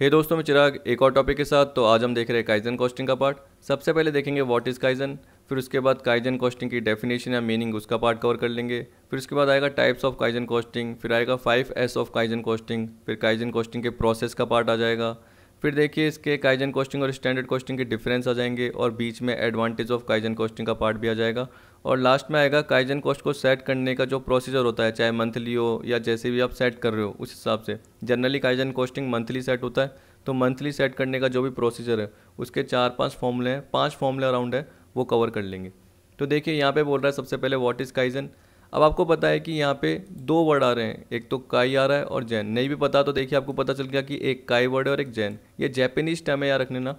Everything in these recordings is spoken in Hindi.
हे hey दोस्तों मैं चिराग एक और टॉपिक के साथ तो आज हम देख रहे हैं काइजन कॉस्टिंग का पार्ट सबसे पहले देखेंगे व्हाट इज़ काइजन फिर उसके बाद काइजन कॉस्टिंग की डेफिनेशन या मीनिंग उसका पार्ट कवर कर लेंगे फिर उसके बाद आएगा टाइप्स ऑफ काइजन कॉस्टिंग फिर आएगा five S of kaizen costing फिर काइजन कॉस्टिंग के प्रोसेस का पार्ट आ जाएगा फिर देखिए इसके काइजन कॉस्टिंग और स्टैंडर्ड कॉस्टिंग के डिफरेंस आ जाएंगे और बीच में एडवांटेज ऑफ काइजन कॉस्टिंग का पार्ट भी आ जाएगा और लास्ट में आएगा काइजन कॉस्ट को सेट करने का जो प्रोसीजर होता है चाहे मंथली हो या जैसे भी आप सेट कर रहे हो उस हिसाब से generally kaizen costing monthly set होता है तो मंथली सेट करने का जो भी प्रोसीजर है उसके चार पाँच फॉर्मूले हैं पाँच फॉर्मूले अराउंड है वो कवर कर लेंगे तो देखिए यहाँ पर बोल रहा है सबसे पहले वॉट इज़ काइजन अब आपको पता है कि यहाँ पे दो वर्ड आ रहे हैं एक तो काई आ रहा है और जैन नहीं भी पता तो देखिए आपको पता चल गया कि एक काई वर्ड है और एक जैन ये जैपनीज टर्म है याद रखने ना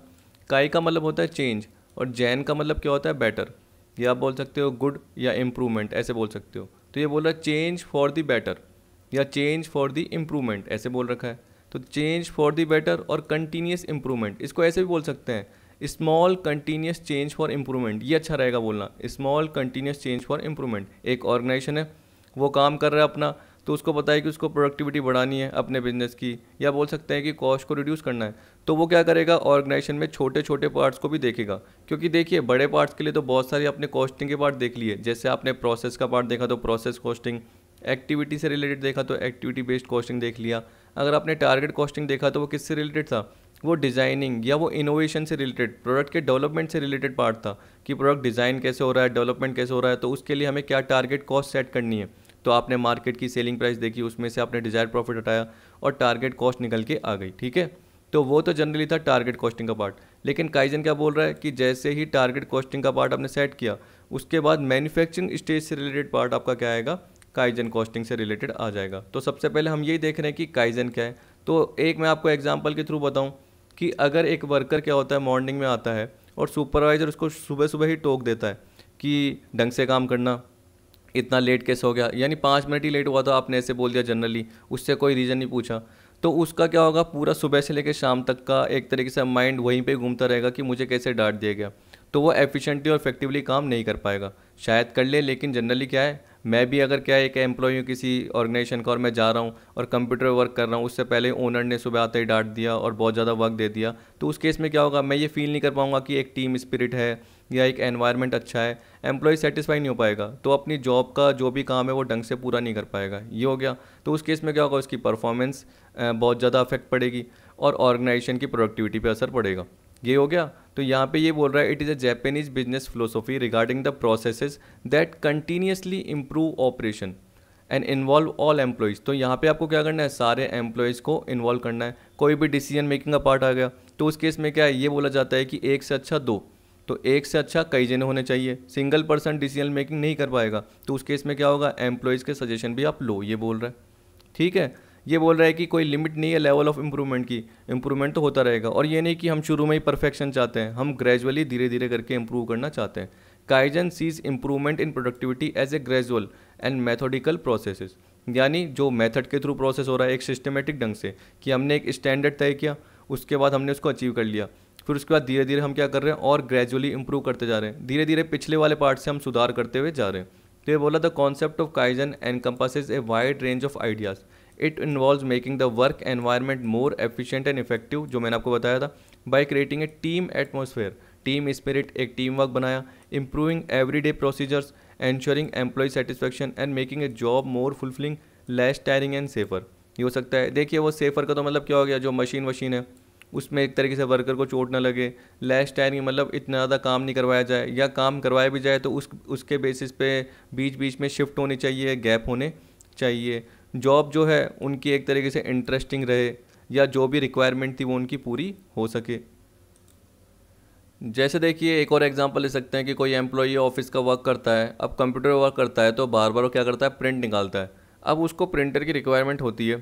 काई का मतलब होता है चेंज और जैन का मतलब क्या होता है बेटर ये आप बोल सकते हो गुड या इम्प्रूवमेंट ऐसे बोल सकते हो तो ये बोल रहा है चेंज फॉर दी बेटर या चेंज फॉर दी इम्प्रूवमेंट ऐसे बोल रखा है तो चेंज फॉर दी बेटर और कंटिन्यूस इम्प्रूवमेंट इसको ऐसे भी बोल सकते हैं small continuous change for improvement ये अच्छा रहेगा बोलना small continuous change for improvement एक ऑर्गेनाइजेशन है वो काम कर रहा है अपना तो उसको पता है कि उसको प्रोडक्टिविटी बढ़ानी है अपने बिजनेस की या बोल सकते हैं कि कॉस्ट को रिड्यूस करना है तो वो क्या करेगा ऑर्गेनाइजेशन में छोटे छोटे पार्ट्स को भी देखेगा क्योंकि देखिए बड़े पार्ट्स के लिए तो बहुत सारे आपने कॉस्टिंग के पार्ट देख लिए जैसे आपने प्रोसेस का पार्ट देखा तो प्रोसेस कॉस्टिंग एक्टिविटी से रिलेटेड देखा तो एक्टिविटी बेस्ड कॉस्टिंग देख लिया अगर आपने टारगेट कॉस्टिंग देखा तो वो किससे रिलेटेड था वो डिज़ाइनिंग या वो इनोवेशन से रिलेटेड प्रोडक्ट के डेवलपमेंट से रिलेटेड पार्ट था कि प्रोडक्ट डिज़ाइन कैसे हो रहा है डेवलपमेंट कैसे हो रहा है तो उसके लिए हमें क्या टारगेट कॉस्ट सेट करनी है तो आपने मार्केट की सेलिंग प्राइस देखी उसमें से आपने डिजायर प्रॉफिट हटाया और टारगेट कॉस्ट निकल के आ गई ठीक है तो वो तो जनरली था टारगेट कॉस्टिंग का पार्ट लेकिन काइजन क्या बोल रहा है कि जैसे ही टारगेट कॉस्टिंग का पार्ट आपने सेट किया उसके बाद मैन्युफैक्चरिंग स्टेज से रिलेटेड पार्ट आपका क्या आएगा काइजन कॉस्टिंग से रिलेटेड आ जाएगा तो सबसे पहले हम यही देख रहे हैं कि काइजन क्या है तो एक मैं आपको एग्जाम्पल के थ्रू बताऊँ कि अगर एक वर्कर क्या होता है मॉर्निंग में आता है और सुपरवाइज़र उसको सुबह सुबह ही टोक देता है कि ढंग से काम करना इतना लेट कैसे हो गया यानी पाँच मिनट ही लेट हुआ था तो आपने ऐसे बोल दिया जनरली उससे कोई रीज़न नहीं पूछा तो उसका क्या होगा पूरा सुबह से लेकर शाम तक का एक तरीके से माइंड वहीं पे घूमता रहेगा कि मुझे कैसे डांट दिया गया तो वो एफिशिएंटली और इफेक्टिवली काम नहीं कर पाएगा शायद कर ले लेकिन जनरली क्या है मैं भी अगर क्या एक एम्प्लॉय हूँ किसी ऑर्गेनाइजेशन का और मैं जा रहा हूँ और कंप्यूटर वर्क कर रहा हूँ उससे पहले ओनर ने सुबह आते ही डांट दिया और बहुत ज़्यादा वर्क दे दिया तो उस केस में क्या होगा मैं ये फील नहीं कर पाऊँगा कि एक टीम स्पिरिट है या एक एनवायरनमेंट अच्छा है एम्प्लॉय सेटिस्फाई नहीं हो पाएगा तो अपनी जॉब का जो भी काम है वो ढंग से पूरा नहीं कर पाएगा ये हो गया तो उस केस में क्या होगा उसकी परफॉर्मेंस बहुत ज़्यादा अफेक्ट पड़ेगी और ऑर्गेनाइजेशन की प्रोडक्टिविटी पर असर पड़ेगा ये हो गया तो यहाँ पे ये बोल रहा है it is a Japanese business philosophy regarding the processes that continuously improve operation and involve all employees तो यहाँ पे आपको क्या करना है सारे एम्प्लॉयज़ को इन्वॉल्व करना है कोई भी डिसीजन मेकिंग का पार्ट आ गया तो उस केस में क्या है ये बोला जाता है कि एक से अच्छा दो तो एक से अच्छा कई जने होने चाहिए सिंगल पर्सन डिसीजन मेकिंग नहीं कर पाएगा तो उस केस में क्या होगा एम्प्लॉयज़ के सजेशन भी आप लो ये बोल रहे हैं ठीक है ये बोल रहा है कि कोई लिमिट नहीं है लेवल ऑफ इम्प्रूवमेंट की इम्प्रूवमेंट तो होता रहेगा और ये नहीं कि हम शुरू में ही परफेक्शन चाहते हैं हम ग्रेजुअली धीरे धीरे करके इम्प्रूव करना चाहते हैं kaizen sees improvement in productivity as a gradual and methodical process यानी जो मेथड के थ्रू प्रोसेस हो रहा है एक सिस्टमेटिक ढंग से कि हमने एक स्टैंडर्ड तय किया उसके बाद हमने उसको अचीव कर लिया फिर उसके बाद धीरे धीरे हम क्या कर रहे हैं और ग्रेजुअली इंप्रूव करते जा रहे हैं धीरे धीरे पिछले वाले पार्ट से हम सुधार करते हुए जा रहे हैं तो ये बोला the concept of kaizen encompasses a wide range of ideas it involve making the work environment more efficient and effective जो मैंने आपको बताया था by creating a team atmosphere team spirit एक टीम वर्क बनाया improving every day procedures ensuring employee satisfaction and making a job more fulfilling less tiring and safer ये हो सकता है देखिए वो सेफर का तो मतलब क्या हो गया जो मशीन वशीन है उसमें एक तरीके से वर्कर को चोट ना लगे लेस टायरिंग मतलब इतना ज़्यादा काम नहीं करवाया जाए या काम करवाया भी जाए तो उस उसके बेसिस पे बीच बीच में शिफ्ट होनी चाहिए गैप होने चाहिए जॉब जो है उनकी एक तरीके से इंटरेस्टिंग रहे या जो भी रिक्वायरमेंट थी वो उनकी पूरी हो सके जैसे देखिए एक और एग्जांपल ले सकते हैं कि कोई एम्प्लॉई ऑफिस का वर्क करता है अब कंप्यूटर वर्क करता है तो बार बार वो क्या करता है प्रिंट निकालता है अब उसको प्रिंटर की रिक्वायरमेंट होती है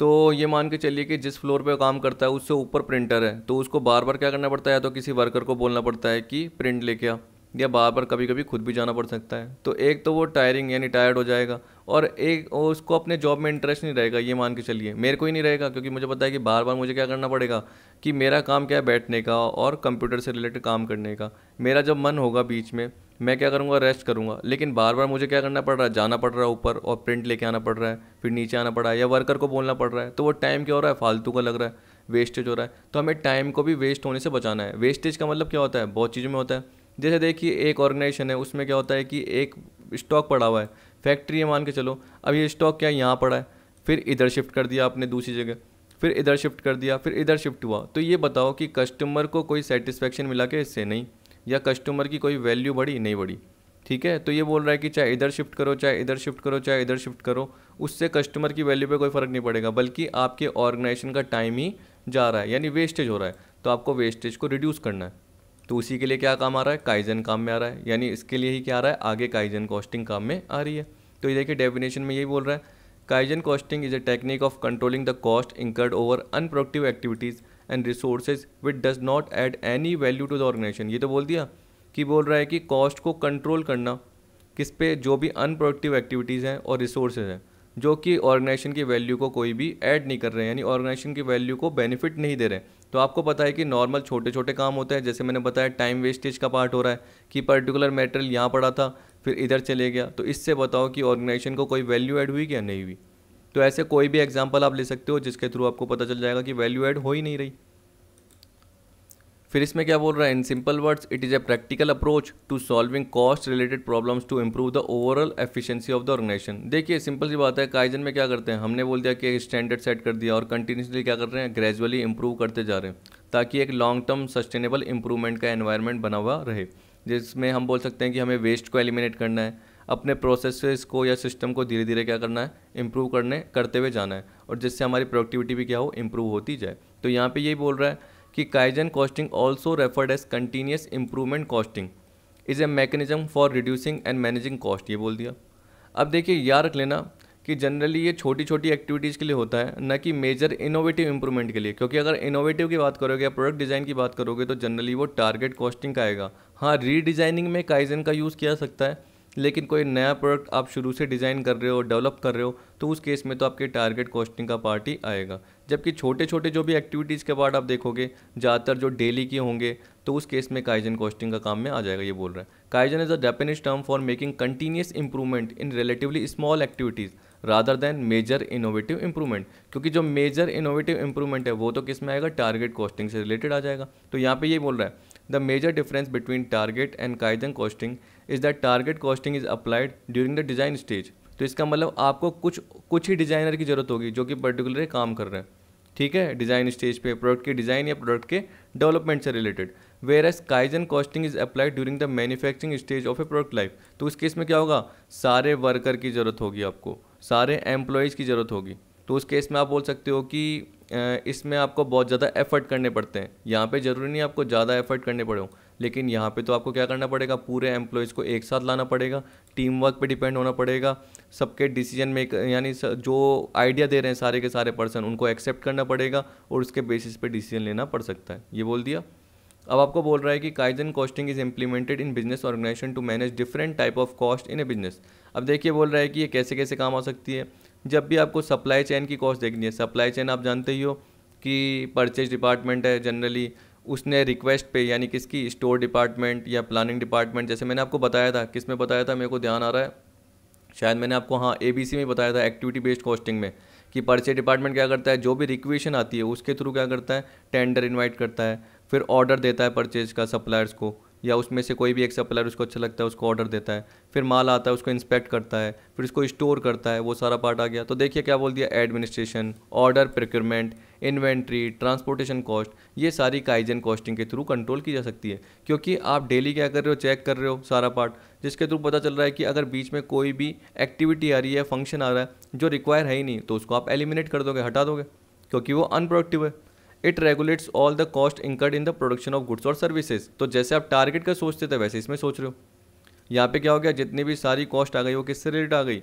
तो ये मान के चलिए कि जिस फ्लोर पे काम करता है उससे ऊपर प्रिंटर है तो उसको बार बार क्या करना पड़ता है या तो किसी वर्कर को बोलना पड़ता है कि प्रिंट लेके आ या बार बार कभी कभी खुद भी जाना पड़ सकता है तो एक तो वो टायरिंग यानी टायर्ड हो जाएगा और एक और उसको अपने जॉब में इंटरेस्ट नहीं रहेगा ये मान के चलिए मेरे को ही नहीं रहेगा क्योंकि मुझे पता है कि बार बार मुझे क्या करना पड़ेगा कि मेरा काम क्या है बैठने का और कंप्यूटर से रिलेटेड काम करने का मेरा जब मन होगा बीच में मैं क्या करूँगा रेस्ट करूँगा लेकिन बार बार मुझे क्या करना पड़ रहा है जाना पड़ रहा है ऊपर और प्रिंट लेके आना पड़ रहा है फिर नीचे आना पड़ रहा है या वर्कर को बोलना पड़ रहा है तो वो टाइम क्या हो रहा है फालतू का लग रहा है वेस्टेज हो रहा है तो हमें टाइम को भी वेस्ट होने से बचाना है वेस्टेज का मतलब क्या होता है बहुत चीज़ों में होता है जैसे देखिए एक ऑर्गेनाइजेशन है उसमें क्या होता है कि एक स्टॉक पड़ा हुआ है फैक्ट्री है मान के चलो अब ये स्टॉक क्या यहाँ पड़ा है फिर इधर शिफ्ट कर दिया आपने दूसरी जगह फिर इधर शिफ्ट कर दिया फिर इधर शिफ्ट हुआ तो ये बताओ कि कस्टमर को कोई सेटिस्फेक्शन मिला के इससे नहीं या कस्टमर की कोई वैल्यू बढ़ी नहीं बढ़ी ठीक है तो ये बोल रहा है कि चाहे इधर शिफ्ट करो चाहे इधर शिफ्ट करो चाहे इधर शिफ्ट करो उससे कस्टमर की वैल्यू पे कोई फ़र्क नहीं पड़ेगा बल्कि आपके ऑर्गेनाइजेशन का टाइम ही जा रहा है यानी वेस्टेज हो रहा है तो आपको वेस्टेज को रिड्यूस करना है तो उसी के लिए क्या काम आ रहा है काइजन काम में आ रहा है यानी इसके लिए ही क्या आ रहा है आगे काइजन कॉस्टिंग काम में आ रही है तो ये देखिए डेफिनेशन में यही बोल रहा है kaizen costing is a technique of controlling the cost incurred over unproductive activities and resources which does not add any value to the organisation ये तो बोल दिया कि बोल रहा है कि कॉस्ट को कंट्रोल करना किस पे जो भी अनप्रोडक्टिव एक्टिविटीज़ हैं और रिसोर्सेज हैं जो कि ऑर्गेनाइजेशन की वैल्यू को कोई भी ऐड नहीं कर रहे हैं यानी ऑर्गेनाइजेशन की वैल्यू को बेनिफिट नहीं दे रहे हैं तो आपको पता है कि नॉर्मल छोटे छोटे काम होते हैं जैसे मैंने बताया टाइम वेस्टेज का पार्ट हो रहा है कि पर्टिकुलर मेटेरियल यहाँ पड़ा था फिर इधर चले गया तो इससे बताओ कि ऑर्गेनाइजेशन को कोई वैल्यू ऐड हुई क्या नहीं हुई तो ऐसे कोई भी एग्जाम्पल आप ले सकते हो जिसके थ्रू आपको पता चल जाएगा कि वैल्यू ऐड हो ही नहीं रही फिर इसमें क्या बोल रहा है in simple words it is a practical approach to solving cost related problems to improve the overall efficiency of the organisation देखिए सिंपल सी बात है काइजन में क्या करते हैं हमने बोल दिया कि स्टैंडर्ड सेट कर दिया और कंटिन्यूसली क्या कर रहे हैं ग्रेजुअली इंप्रूव करते जा रहे हैं ताकि एक लॉन्ग टर्म सस्टेनेबल इंप्रूवमेंट का एन्वायरमेंट बना हुआ रहे जिसमें हम बोल सकते हैं कि हमें वेस्ट को एलिमिनेट करना है अपने प्रोसेसेस को या सिस्टम को धीरे धीरे क्या करना है इम्प्रूव करने करते हुए जाना है और जिससे हमारी प्रोडक्टिविटी भी क्या हो इम्प्रूव होती जाए तो यहाँ पे यही बोल रहा है कि kaizen costing also referred as continuous improvement costing is a mechanism for reducing and managing cost ये बोल दिया अब देखिए याद रख लेना कि जनरली ये छोटी छोटी एक्टिविटीज़ के लिए होता है ना कि मेजर इनोवेटिव इंप्रूवमेंट के लिए क्योंकि अगर इनोवेटिव की बात करोगे या प्रोडक्ट डिज़ाइन की बात करोगे तो जनरली वो टारगेट कॉस्टिंग का आएगा हाँ रीडिज़ाइनिंग में काइजन का यूज़ किया सकता है लेकिन कोई नया प्रोडक्ट आप शुरू से डिज़ाइन कर रहे हो डेवलप कर रहे हो तो उस केस में तो आपके टारगेट कॉस्टिंग का पार्ट ही आएगा जबकि छोटे छोटे जो भी एक्टिविटीज़ के पार्ट आप देखोगे ज़्यादातर जो डेली के होंगे तो उस केस में काइजन कॉस्टिंग का काम में आ जाएगा ये बोल रहा है kaizen is a Japanese term for making continuous improvement in relatively small activities rather than major innovative improvement क्योंकि जो मेजर इनोवेटिव इंप्रूवमेंट है वो तो किस में आएगा टारगेट कॉस्टिंग से रिलेटेड आ जाएगा तो यहाँ पे ये बोल रहा है the major difference between target and kaizen costing is that target costing is applied during the design stage तो इसका मतलब आपको कुछ कुछ ही डिज़ाइनर की ज़रूरत होगी जो कि पर्टिकुलर काम कर रहे हैं ठीक है डिज़ाइन स्टेज पे प्रोडक्ट के डिज़ाइन या प्रोडक्ट के डेवलपमेंट से related whereas kaizen costing is applied during the manufacturing stage of a product life तो उस केस में क्या होगा सारे वर्कर की ज़रूरत होगी आपको सारे एम्प्लॉयज़ की ज़रूरत होगी तो उस केस में आप बोल सकते हो कि इसमें आपको बहुत ज़्यादा एफर्ट करने पड़ते हैं यहाँ पे ज़रूरी नहीं आपको ज़्यादा एफर्ट करने पड़े लेकिन यहाँ पे तो आपको क्या करना पड़ेगा पूरे एम्प्लॉयज़ को एक साथ लाना पड़ेगा टीम वर्क पे डिपेंड होना पड़ेगा सबके डिसीजन मेकर यानी जो आइडिया दे रहे हैं सारे के सारे पर्सन उनको एक्सेप्ट करना पड़ेगा और उसके बेसिस पे डिसीजन लेना पड़ सकता है ये बोल दिया अब आपको बोल रहा है कि kaizen costing is implemented in business organisation to manage different type of cost in a business अब देखिए बोल रहा है कि ये कैसे कैसे काम आ सकती है जब भी आपको सप्लाई चैन की कॉस्ट देखनी है सप्लाई चेन आप जानते ही हो कि परचेज डिपार्टमेंट है जनरली उसने रिक्वेस्ट पे यानी किसकी स्टोर डिपार्टमेंट या प्लानिंग डिपार्टमेंट जैसे मैंने आपको बताया था किस में बताया था मेरे को ध्यान आ रहा है शायद मैंने आपको हाँ ए में बताया था एक्टिविटी बेस्ड कॉस्टिंग में कि पर्चे डिपार्टमेंट क्या करता है जो भी रिक्वेशन आती है उसके थ्रू क्या करता है टेंडर इन्वाइट करता है फिर ऑर्डर देता है परचेज का सप्लायर्स को या उसमें से कोई भी एक सप्लायर उसको अच्छा लगता है उसको ऑर्डर देता है फिर माल आता है उसको इंस्पेक्ट करता है फिर उसको स्टोर करता है वो सारा पार्ट आ गया तो देखिए क्या बोल दिया administration order procurement inventory transportation cost ये सारी काइजन कॉस्टिंग के थ्रू कंट्रोल की जा सकती है क्योंकि आप डेली क्या कर रहे हो चेक कर रहे हो सारा पार्ट जिसके थ्रू पता चल रहा है कि अगर बीच में कोई भी एक्टिविटी आ रही है फंक्शन आ रहा है जो रिक्वायर है ही नहीं तो उसको आप एलिमिनेट कर दोगे हटा दोगे क्योंकि वो अनप्रोडक्टिव है it regulates all the cost incurred in the production of goods और सर्विसेज तो जैसे आप टारगेट का सोचते थे वैसे इसमें सोच रहे हो यहाँ पे क्या हो गया जितनी भी सारी कॉस्ट आ गई वो किससे रिलेटेड आ गई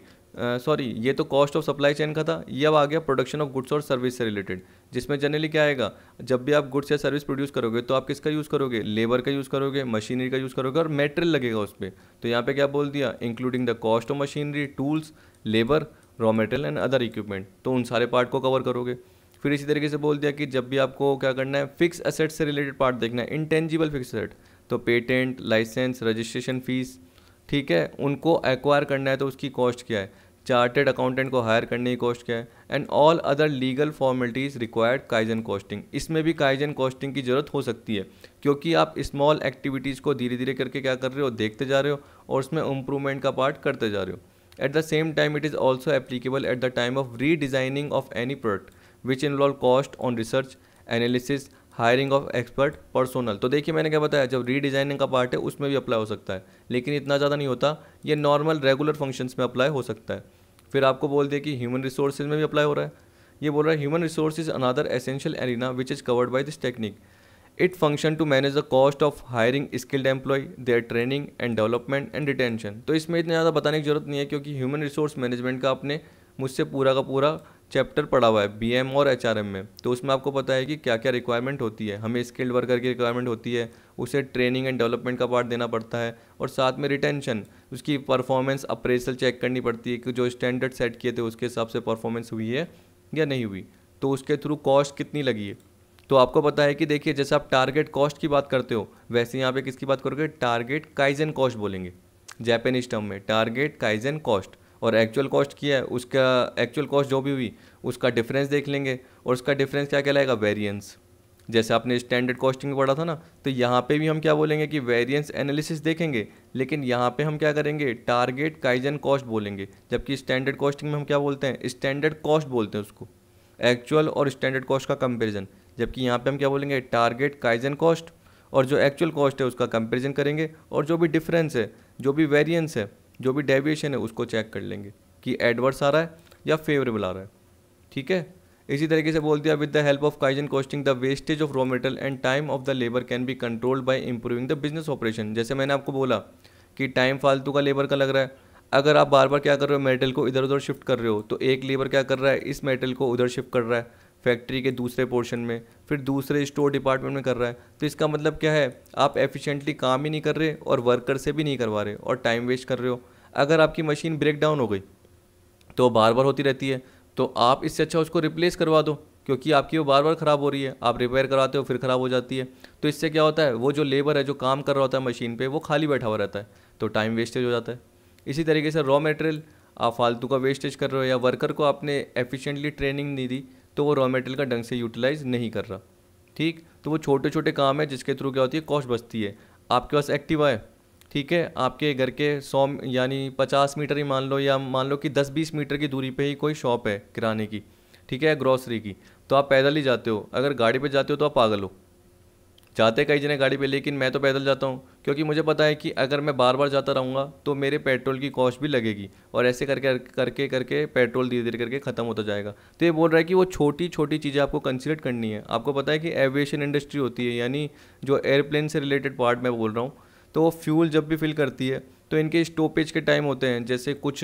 सॉरी uh, ये तो कॉस्ट ऑफ सप्लाई चेन का था ये अब आ गया प्रोडक्शन ऑफ गुड्स और सर्विस से रिलेटेड जिसमें जनरली क्या आएगा जब भी आप गुड्स या सर्विस प्रोड्यूस करोगे तो आप किसका यूज़ करोगे लेबर का यूज़ करोगे मशीनरी का यूज़ करोगे और मेटेरियल लगेगा उस पर तो यहाँ पे क्या बोल दिया including the cost of machinery tools labour raw material and other equipment तो उन सारे पार्ट को कवर करोगे फिर इसी तरीके से बोल दिया कि जब भी आपको क्या करना है फिक्स असेट से रिलेटेड पार्ट देखना है इंटेंजिबल फिक्स असेट तो पेटेंट लाइसेंस रजिस्ट्रेशन फीस ठीक है उनको एक्वायर करना है तो उसकी कॉस्ट क्या है चार्टेड अकाउंटेंट को हायर करने की कॉस्ट क्या है and all other legal formalities required kaizen costing इसमें भी काइजन कॉस्टिंग की ज़रूरत हो सकती है क्योंकि आप स्मॉल एक्टिविटीज़ को धीरे धीरे करके क्या कर रहे हो देखते जा रहे हो और उसमें इम्प्रूवमेंट का पार्ट करते जा रहे हो at the same time it is also applicable at the time of redesigning of any product which involve cost on research analysis hiring of expert personnel तो देखिए मैंने क्या बताया जब रीडिजाइनिंग का पार्ट है उसमें भी अप्लाई हो सकता है लेकिन इतना ज़्यादा नहीं होता ये नॉर्मल रेगुलर फंक्शंस में अप्लाई हो सकता है फिर आपको बोल दिया कि ह्यूमन रिसोर्सेज में भी अप्लाई हो रहा है ये बोल रहा है human resource is another essential arena which is covered by this technique it function to manage the cost of hiring skilled employee their training and development and retention तो इसमें इतना ज़्यादा बताने की जरूरत नहीं है क्योंकि ह्यूमन रिसोर्स मैनेजमेंट का आपने मुझसे पूरा का पूरा चैप्टर पढ़ा हुआ है बी और एच में तो उसमें आपको पता है कि क्या क्या रिक्वायरमेंट होती है हमें स्किल्ड वर्कर की रिक्वायरमेंट होती है उसे ट्रेनिंग एंड डेवलपमेंट का पार्ट देना पड़ता है और साथ में रिटेंशन उसकी परफॉर्मेंस अप्रेसल चेक करनी पड़ती है कि जो स्टैंडर्ड सेट किए थे उसके हिसाब से परफॉर्मेंस हुई है या नहीं हुई तो उसके थ्रू कॉस्ट कितनी लगी है तो आपको पता है कि देखिए जैसे आप टारगेट कॉस्ट की बात करते हो वैसे यहाँ पे किसकी बात करोगे टारगेट काइजन कॉस्ट बोलेंगे जैपनीज टर्म में टारगेट काइजन कॉस्ट और एक्चुअल कॉस्ट किया है उसका एक्चुअल कॉस्ट जो भी हुई उसका डिफरेंस देख लेंगे और उसका डिफरेंस क्या कहलाएगा वेरियंस जैसे आपने स्टैंडर्ड कॉस्टिंग पढ़ा था ना तो यहाँ पे भी हम क्या बोलेंगे कि वेरिएंस एनालिसिस देखेंगे लेकिन यहाँ पे हम क्या करेंगे टारगेट काइजन कॉस्ट बोलेंगे जबकि स्टैंडर्ड कॉस्टिंग में हम क्या बोलते हैं स्टैंडर्ड कॉस्ट बोलते हैं उसको एक्चुअल और स्टैंडर्ड कॉस्ट का कंपेरिजन जबकि यहाँ पर हम क्या बोलेंगे टारगेट काइजन कॉस्ट और जो एक्चुअल कॉस्ट है उसका कंपेरिजन करेंगे और जो भी डिफरेंस है जो भी वेरियंस है जो भी डेविएशन है उसको चेक कर लेंगे कि एडवर्स आ रहा है या फेवरेबल आ रहा है ठीक है इसी तरीके से बोल दिया with the help of kaizen costing the wastage of raw material and time of the labour can be controlled by improving the business operation जैसे मैंने आपको बोला कि टाइम फालतू का लेबर का लग रहा है अगर आप बार बार क्या कर रहे हो मेटल को इधर उधर शिफ्ट कर रहे हो तो एक लेबर क्या कर रहा है इस मेटल को उधर शिफ्ट कर रहा है फैक्ट्री के दूसरे पोर्शन में फिर दूसरे स्टोर डिपार्टमेंट में कर रहा है तो इसका मतलब क्या है आप एफिशिएंटली काम ही नहीं कर रहे और वर्कर से भी नहीं करवा रहे और टाइम वेस्ट कर रहे हो अगर आपकी मशीन ब्रेक डाउन हो गई तो बार बार होती रहती है तो आप इससे अच्छा उसको रिप्लेस करवा दो क्योंकि आपकी वो बार बार ख़राब हो रही है आप रिपेयर करवाते हो फिर ख़राब हो जाती है तो इससे क्या होता है वो जो लेबर है जो काम कर रहा होता है मशीन पर वो खाली बैठा हुआ रहता है तो टाइम वेस्टेज हो जाता है इसी तरीके से रॉ मटेरियल आप फालतू का वेस्टेज कर रहे हो या वर्कर को आपने एफिशिएंटली ट्रेनिंग नहीं दी तो वो रॉ मटेरियल का ढंग से यूटिलाइज नहीं कर रहा ठीक तो वो छोटे छोटे काम है जिसके थ्रू क्या होती है कॉस्ट बचती है आपके पास एक्टिवा है ठीक है आपके घर के सौ यानी पचास मीटर ही मान लो या मान लो कि दस बीस मीटर की दूरी पे ही कोई शॉप है किराने की ठीक है ग्रॉसरी की तो आप पैदल ही जाते हो अगर गाड़ी पे जाते हो तो आप पागल हो जाते कई जने गाड़ी पे लेकिन मैं तो पैदल जाता हूँ क्योंकि मुझे पता है कि अगर मैं बार बार जाता रहूँगा तो मेरे पेट्रोल की कॉस्ट भी लगेगी और ऐसे करके करके करके पेट्रोल धीरे धीरे करके ख़त्म होता जाएगा तो ये बोल रहा है कि वो छोटी छोटी चीज़ें आपको कंसिडर करनी है आपको पता है कि एविएशन इंडस्ट्री होती है यानी जो एयरप्लेन से रिलेटेड पार्ट मैं बोल रहा हूँ तो वो फ्यूल जब भी फिल करती है तो इनके स्टॉपेज के टाइम होते हैं जैसे कुछ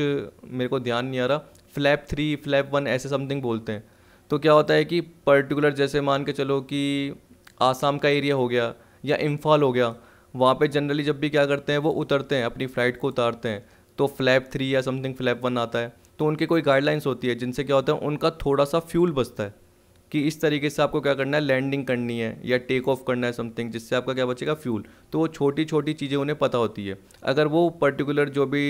मेरे को ध्यान नहीं आ रहा फ्लैप थ्री फ्लैप वन ऐसे समथिंग बोलते हैं तो क्या होता है कि पर्टिकुलर जैसे मान के चलो कि आसाम का एरिया हो गया या इम्फाल हो गया वहाँ पे जनरली जब भी क्या करते हैं वो उतरते हैं अपनी फ्लाइट को उतारते हैं तो फ्लैप थ्री या समथिंग फ्लैप वन आता है तो उनकी कोई गाइडलाइंस होती है जिनसे क्या होता है उनका थोड़ा सा फ्यूल बचता है कि इस तरीके से आपको क्या करना है लैंडिंग करनी है या टेक ऑफ करना है समथिंग जिससे आपका क्या बचेगा फ्यूल तो वो छोटी छोटी चीज़ें उन्हें पता होती है अगर वो पर्टिकुलर जो भी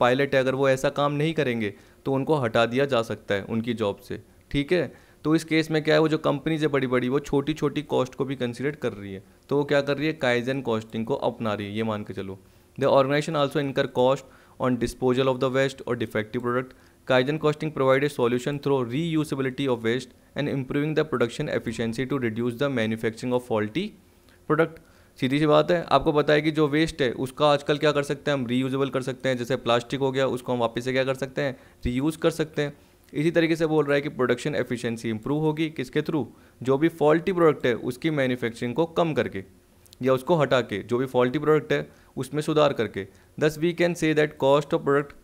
पायलट है अगर वो ऐसा काम नहीं करेंगे तो उनको हटा दिया जा सकता है उनकी जॉब से ठीक है तो इस केस में क्या है वो जो कंपनीज है बड़ी बड़ी वो छोटी छोटी कॉस्ट को भी कंसिडर कर रही है तो वो क्या कर रही है काइजन कॉस्टिंग को अपना रही है ये मान के चलो the organisation also incur cost on disposal of the waste और defective product kaizen costing provide a solution through reusability of waste and improving the production efficiency to reduce the manufacturing of faulty product सीधी सी बात है आपको पता है कि जो वेस्ट है उसका आजकल क्या कर सकते हैं हम रीयूजेबल कर सकते हैं जैसे प्लास्टिक हो गया उसको हम वापस से क्या कर सकते हैं रीयूज़ कर सकते हैं इसी तरीके से बोल रहा है कि प्रोडक्शन एफिशिएंसी इंप्रूव होगी किसके थ्रू जो भी फॉल्टी प्रोडक्ट है उसकी मैन्युफैक्चरिंग को कम करके या उसको हटा के जो भी फॉल्टी प्रोडक्ट है उसमें सुधार करके thus we can say that cost of product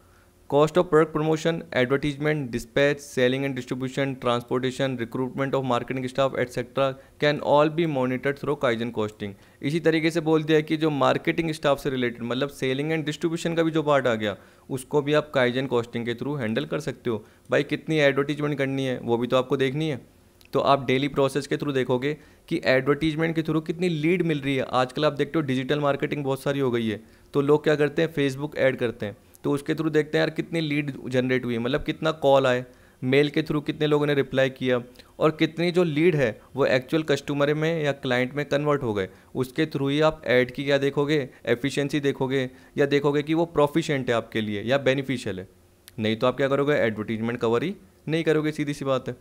cost of product promotion advertisement dispatch selling and distribution transportation recruitment of marketing staff etcetera can all be monitored through kaizen costing इसी तरीके से बोल दिया कि जो मार्केटिंग स्टाफ से रिलेटेड मतलब सेलिंग एंड डिस्ट्रीब्यूशन का भी जो पार्ट आ गया उसको भी आप काइजन कॉस्टिंग के थ्रू हैंडल कर सकते हो भाई कितनी एडवर्टीजमेंट करनी है वो भी तो आपको देखनी है तो आप डेली प्रोसेस के थ्रू देखोगे कि एडवर्टीजमेंट के थ्रू कितनी लीड मिल रही है आजकल आप देखते हो डिजिटल मार्केटिंग बहुत सारी हो गई है तो लोग क्या करते हैं फेसबुक ऐड करते हैं तो उसके थ्रू देखते हैं यार कितनी लीड जनरेट हुई मतलब कितना कॉल आए मेल के थ्रू कितने लोगों ने रिप्लाई किया और कितनी जो लीड है वो एक्चुअल कस्टमर में या क्लाइंट में कन्वर्ट हो गए उसके थ्रू ही आप ऐड की क्या देखोगे एफिशिएंसी देखोगे या देखोगे कि वो प्रोफिशेंट है आपके लिए या बेनिफिशियल है नहीं तो आप क्या करोगे एडवर्टीजमेंट कवर ही नहीं करोगे सीधी सी बात है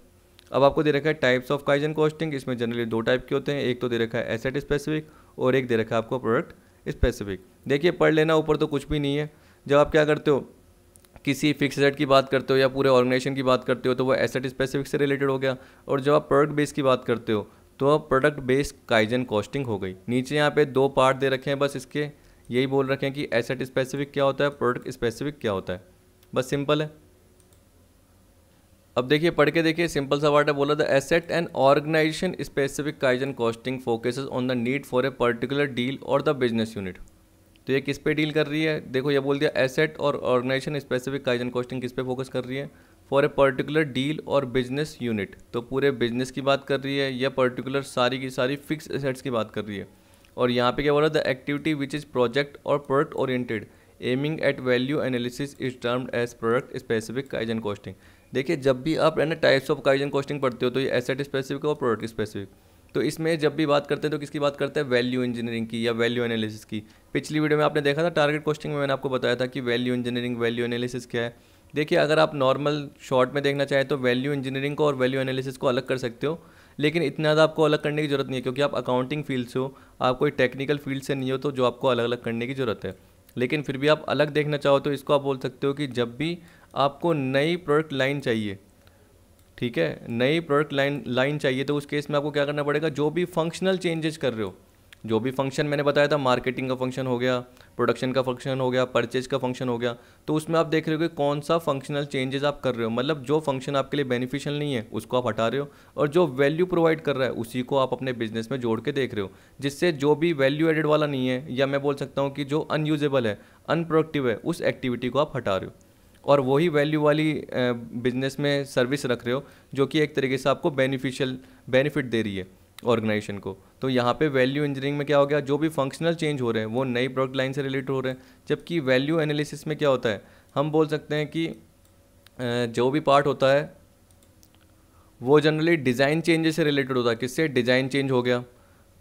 अब आपको दे रखा है टाइप्स ऑफ काइजन कॉस्टिंग इसमें जनरली दो टाइप के होते हैं एक तो दे रखा है एसेट स्पेसिफिक और एक दे रखा है आपको प्रोडक्ट स्पेसिफिक देखिए पढ़ लेना ऊपर तो कुछ भी नहीं है जब आप क्या करते हो किसी फिक्स रेट की बात करते हो या पूरे ऑर्गेनाइजेशन की बात करते हो तो वो एसेट स्पेसिफिक से रिलेटेड हो गया और जब आप प्रोडक्ट बेस की बात करते हो तो अब प्रोडक्ट बेस्ड काइजन कॉस्टिंग हो गई नीचे यहाँ पे दो पार्ट दे रखे हैं बस इसके यही बोल रखे हैं कि एसेट स्पेसिफिक क्या होता है प्रोडक्ट स्पेसिफिक क्या होता है बस सिंपल है अब देखिए पढ़ के देखिए सिंपल सा वर्ड है बोला the asset and organisation specific kaizen costing focuses on the need for a particular deal और द बिजनेस यूनिट तो ये किस पे डील कर रही है देखो ये बोल दिया एसेट और ऑर्गेनाइजेशन स्पेसिफिक काइजन कॉस्टिंग किस पे फोकस कर रही है फॉर ए पर्टिकुलर डील और बिजनेस यूनिट तो पूरे बिजनेस की बात कर रही है या पर्टिकुलर सारी की सारी फिक्स एसेट्स की बात कर रही है और यहाँ पे क्या बोला the activity which is project और product oriented aiming at value analysis is termed as product specific kaizen costing देखिए जब भी आप टाइप्स ऑफ काइजन कॉस्टिंग पढ़ते हो तो ये एसेट स्पेसिफिक और प्रोडक्ट स्पेसिफिक तो इसमें जब भी बात करते हैं तो किसकी बात करते हैं वैल्यू इंजीनियरिंग की या वैल्यू एनालिसिस की पिछली वीडियो में आपने देखा था टारगेट कोस्टिंग में मैंने आपको बताया था कि वैल्यू इंजीनियरिंग वैल्यू एनालिसिस क्या है देखिए अगर आप नॉर्मल शॉर्ट में देखना चाहें तो वैल्यू इंजीनियरिंग को और वैल्यू एनालिसिस को अलग कर सकते हो लेकिन इतना ज़्यादा आपको अलग करने की ज़रूरत नहीं है क्योंकि आप अकाउंटिंग फील्ड से हो आप कोई टेक्निकल फील्ड से नहीं हो तो जो आपको अलग अलग करने की ज़रूरत है लेकिन फिर भी आप अलग देखना चाहो तो इसको आप बोल सकते हो कि जब भी आपको नई प्रोडक्ट लाइन चाहिए ठीक है नई प्रोडक्ट लाइन लाइन चाहिए तो उस केस में आपको क्या करना पड़ेगा जो भी फंक्शनल चेंजेस कर रहे हो जो भी फंक्शन मैंने बताया था मार्केटिंग का फंक्शन हो गया प्रोडक्शन का फंक्शन हो गया परचेज का फंक्शन हो गया तो उसमें आप देख रहे हो कि कौन सा फंक्शनल चेंजेस आप कर रहे हो मतलब जो फंक्शन आपके लिए बेनिफिशियल नहीं है उसको आप हटा रहे हो और जो वैल्यू प्रोवाइड कर रहा है उसी को आप अपने बिजनेस में जोड़ के देख रहे हो जिससे जो भी वैल्यू एडेड वाला नहीं है या मैं बोल सकता हूँ कि जो अनयूजेबल है अनप्रोडक्टिव है उस एक्टिविटी को आप हटा रहे हो और वही वैल्यू वाली बिजनेस में सर्विस रख रहे हो जो कि एक तरीके से आपको बेनिफिशियल बेनिफिट दे रही है ऑर्गेनाइजेशन को तो यहाँ पे वैल्यू इंजीनियरिंग में क्या हो गया जो भी फंक्शनल चेंज हो रहे हैं वो नई प्रोडक्ट लाइन से रिलेटेड हो रहे हैं जबकि वैल्यू एनालिसिस में क्या होता है हम बोल सकते हैं कि जो भी पार्ट होता है वो जनरली डिज़ाइन चेंजेस से रिलेटेड होता है किससे डिज़ाइन चेंज हो गया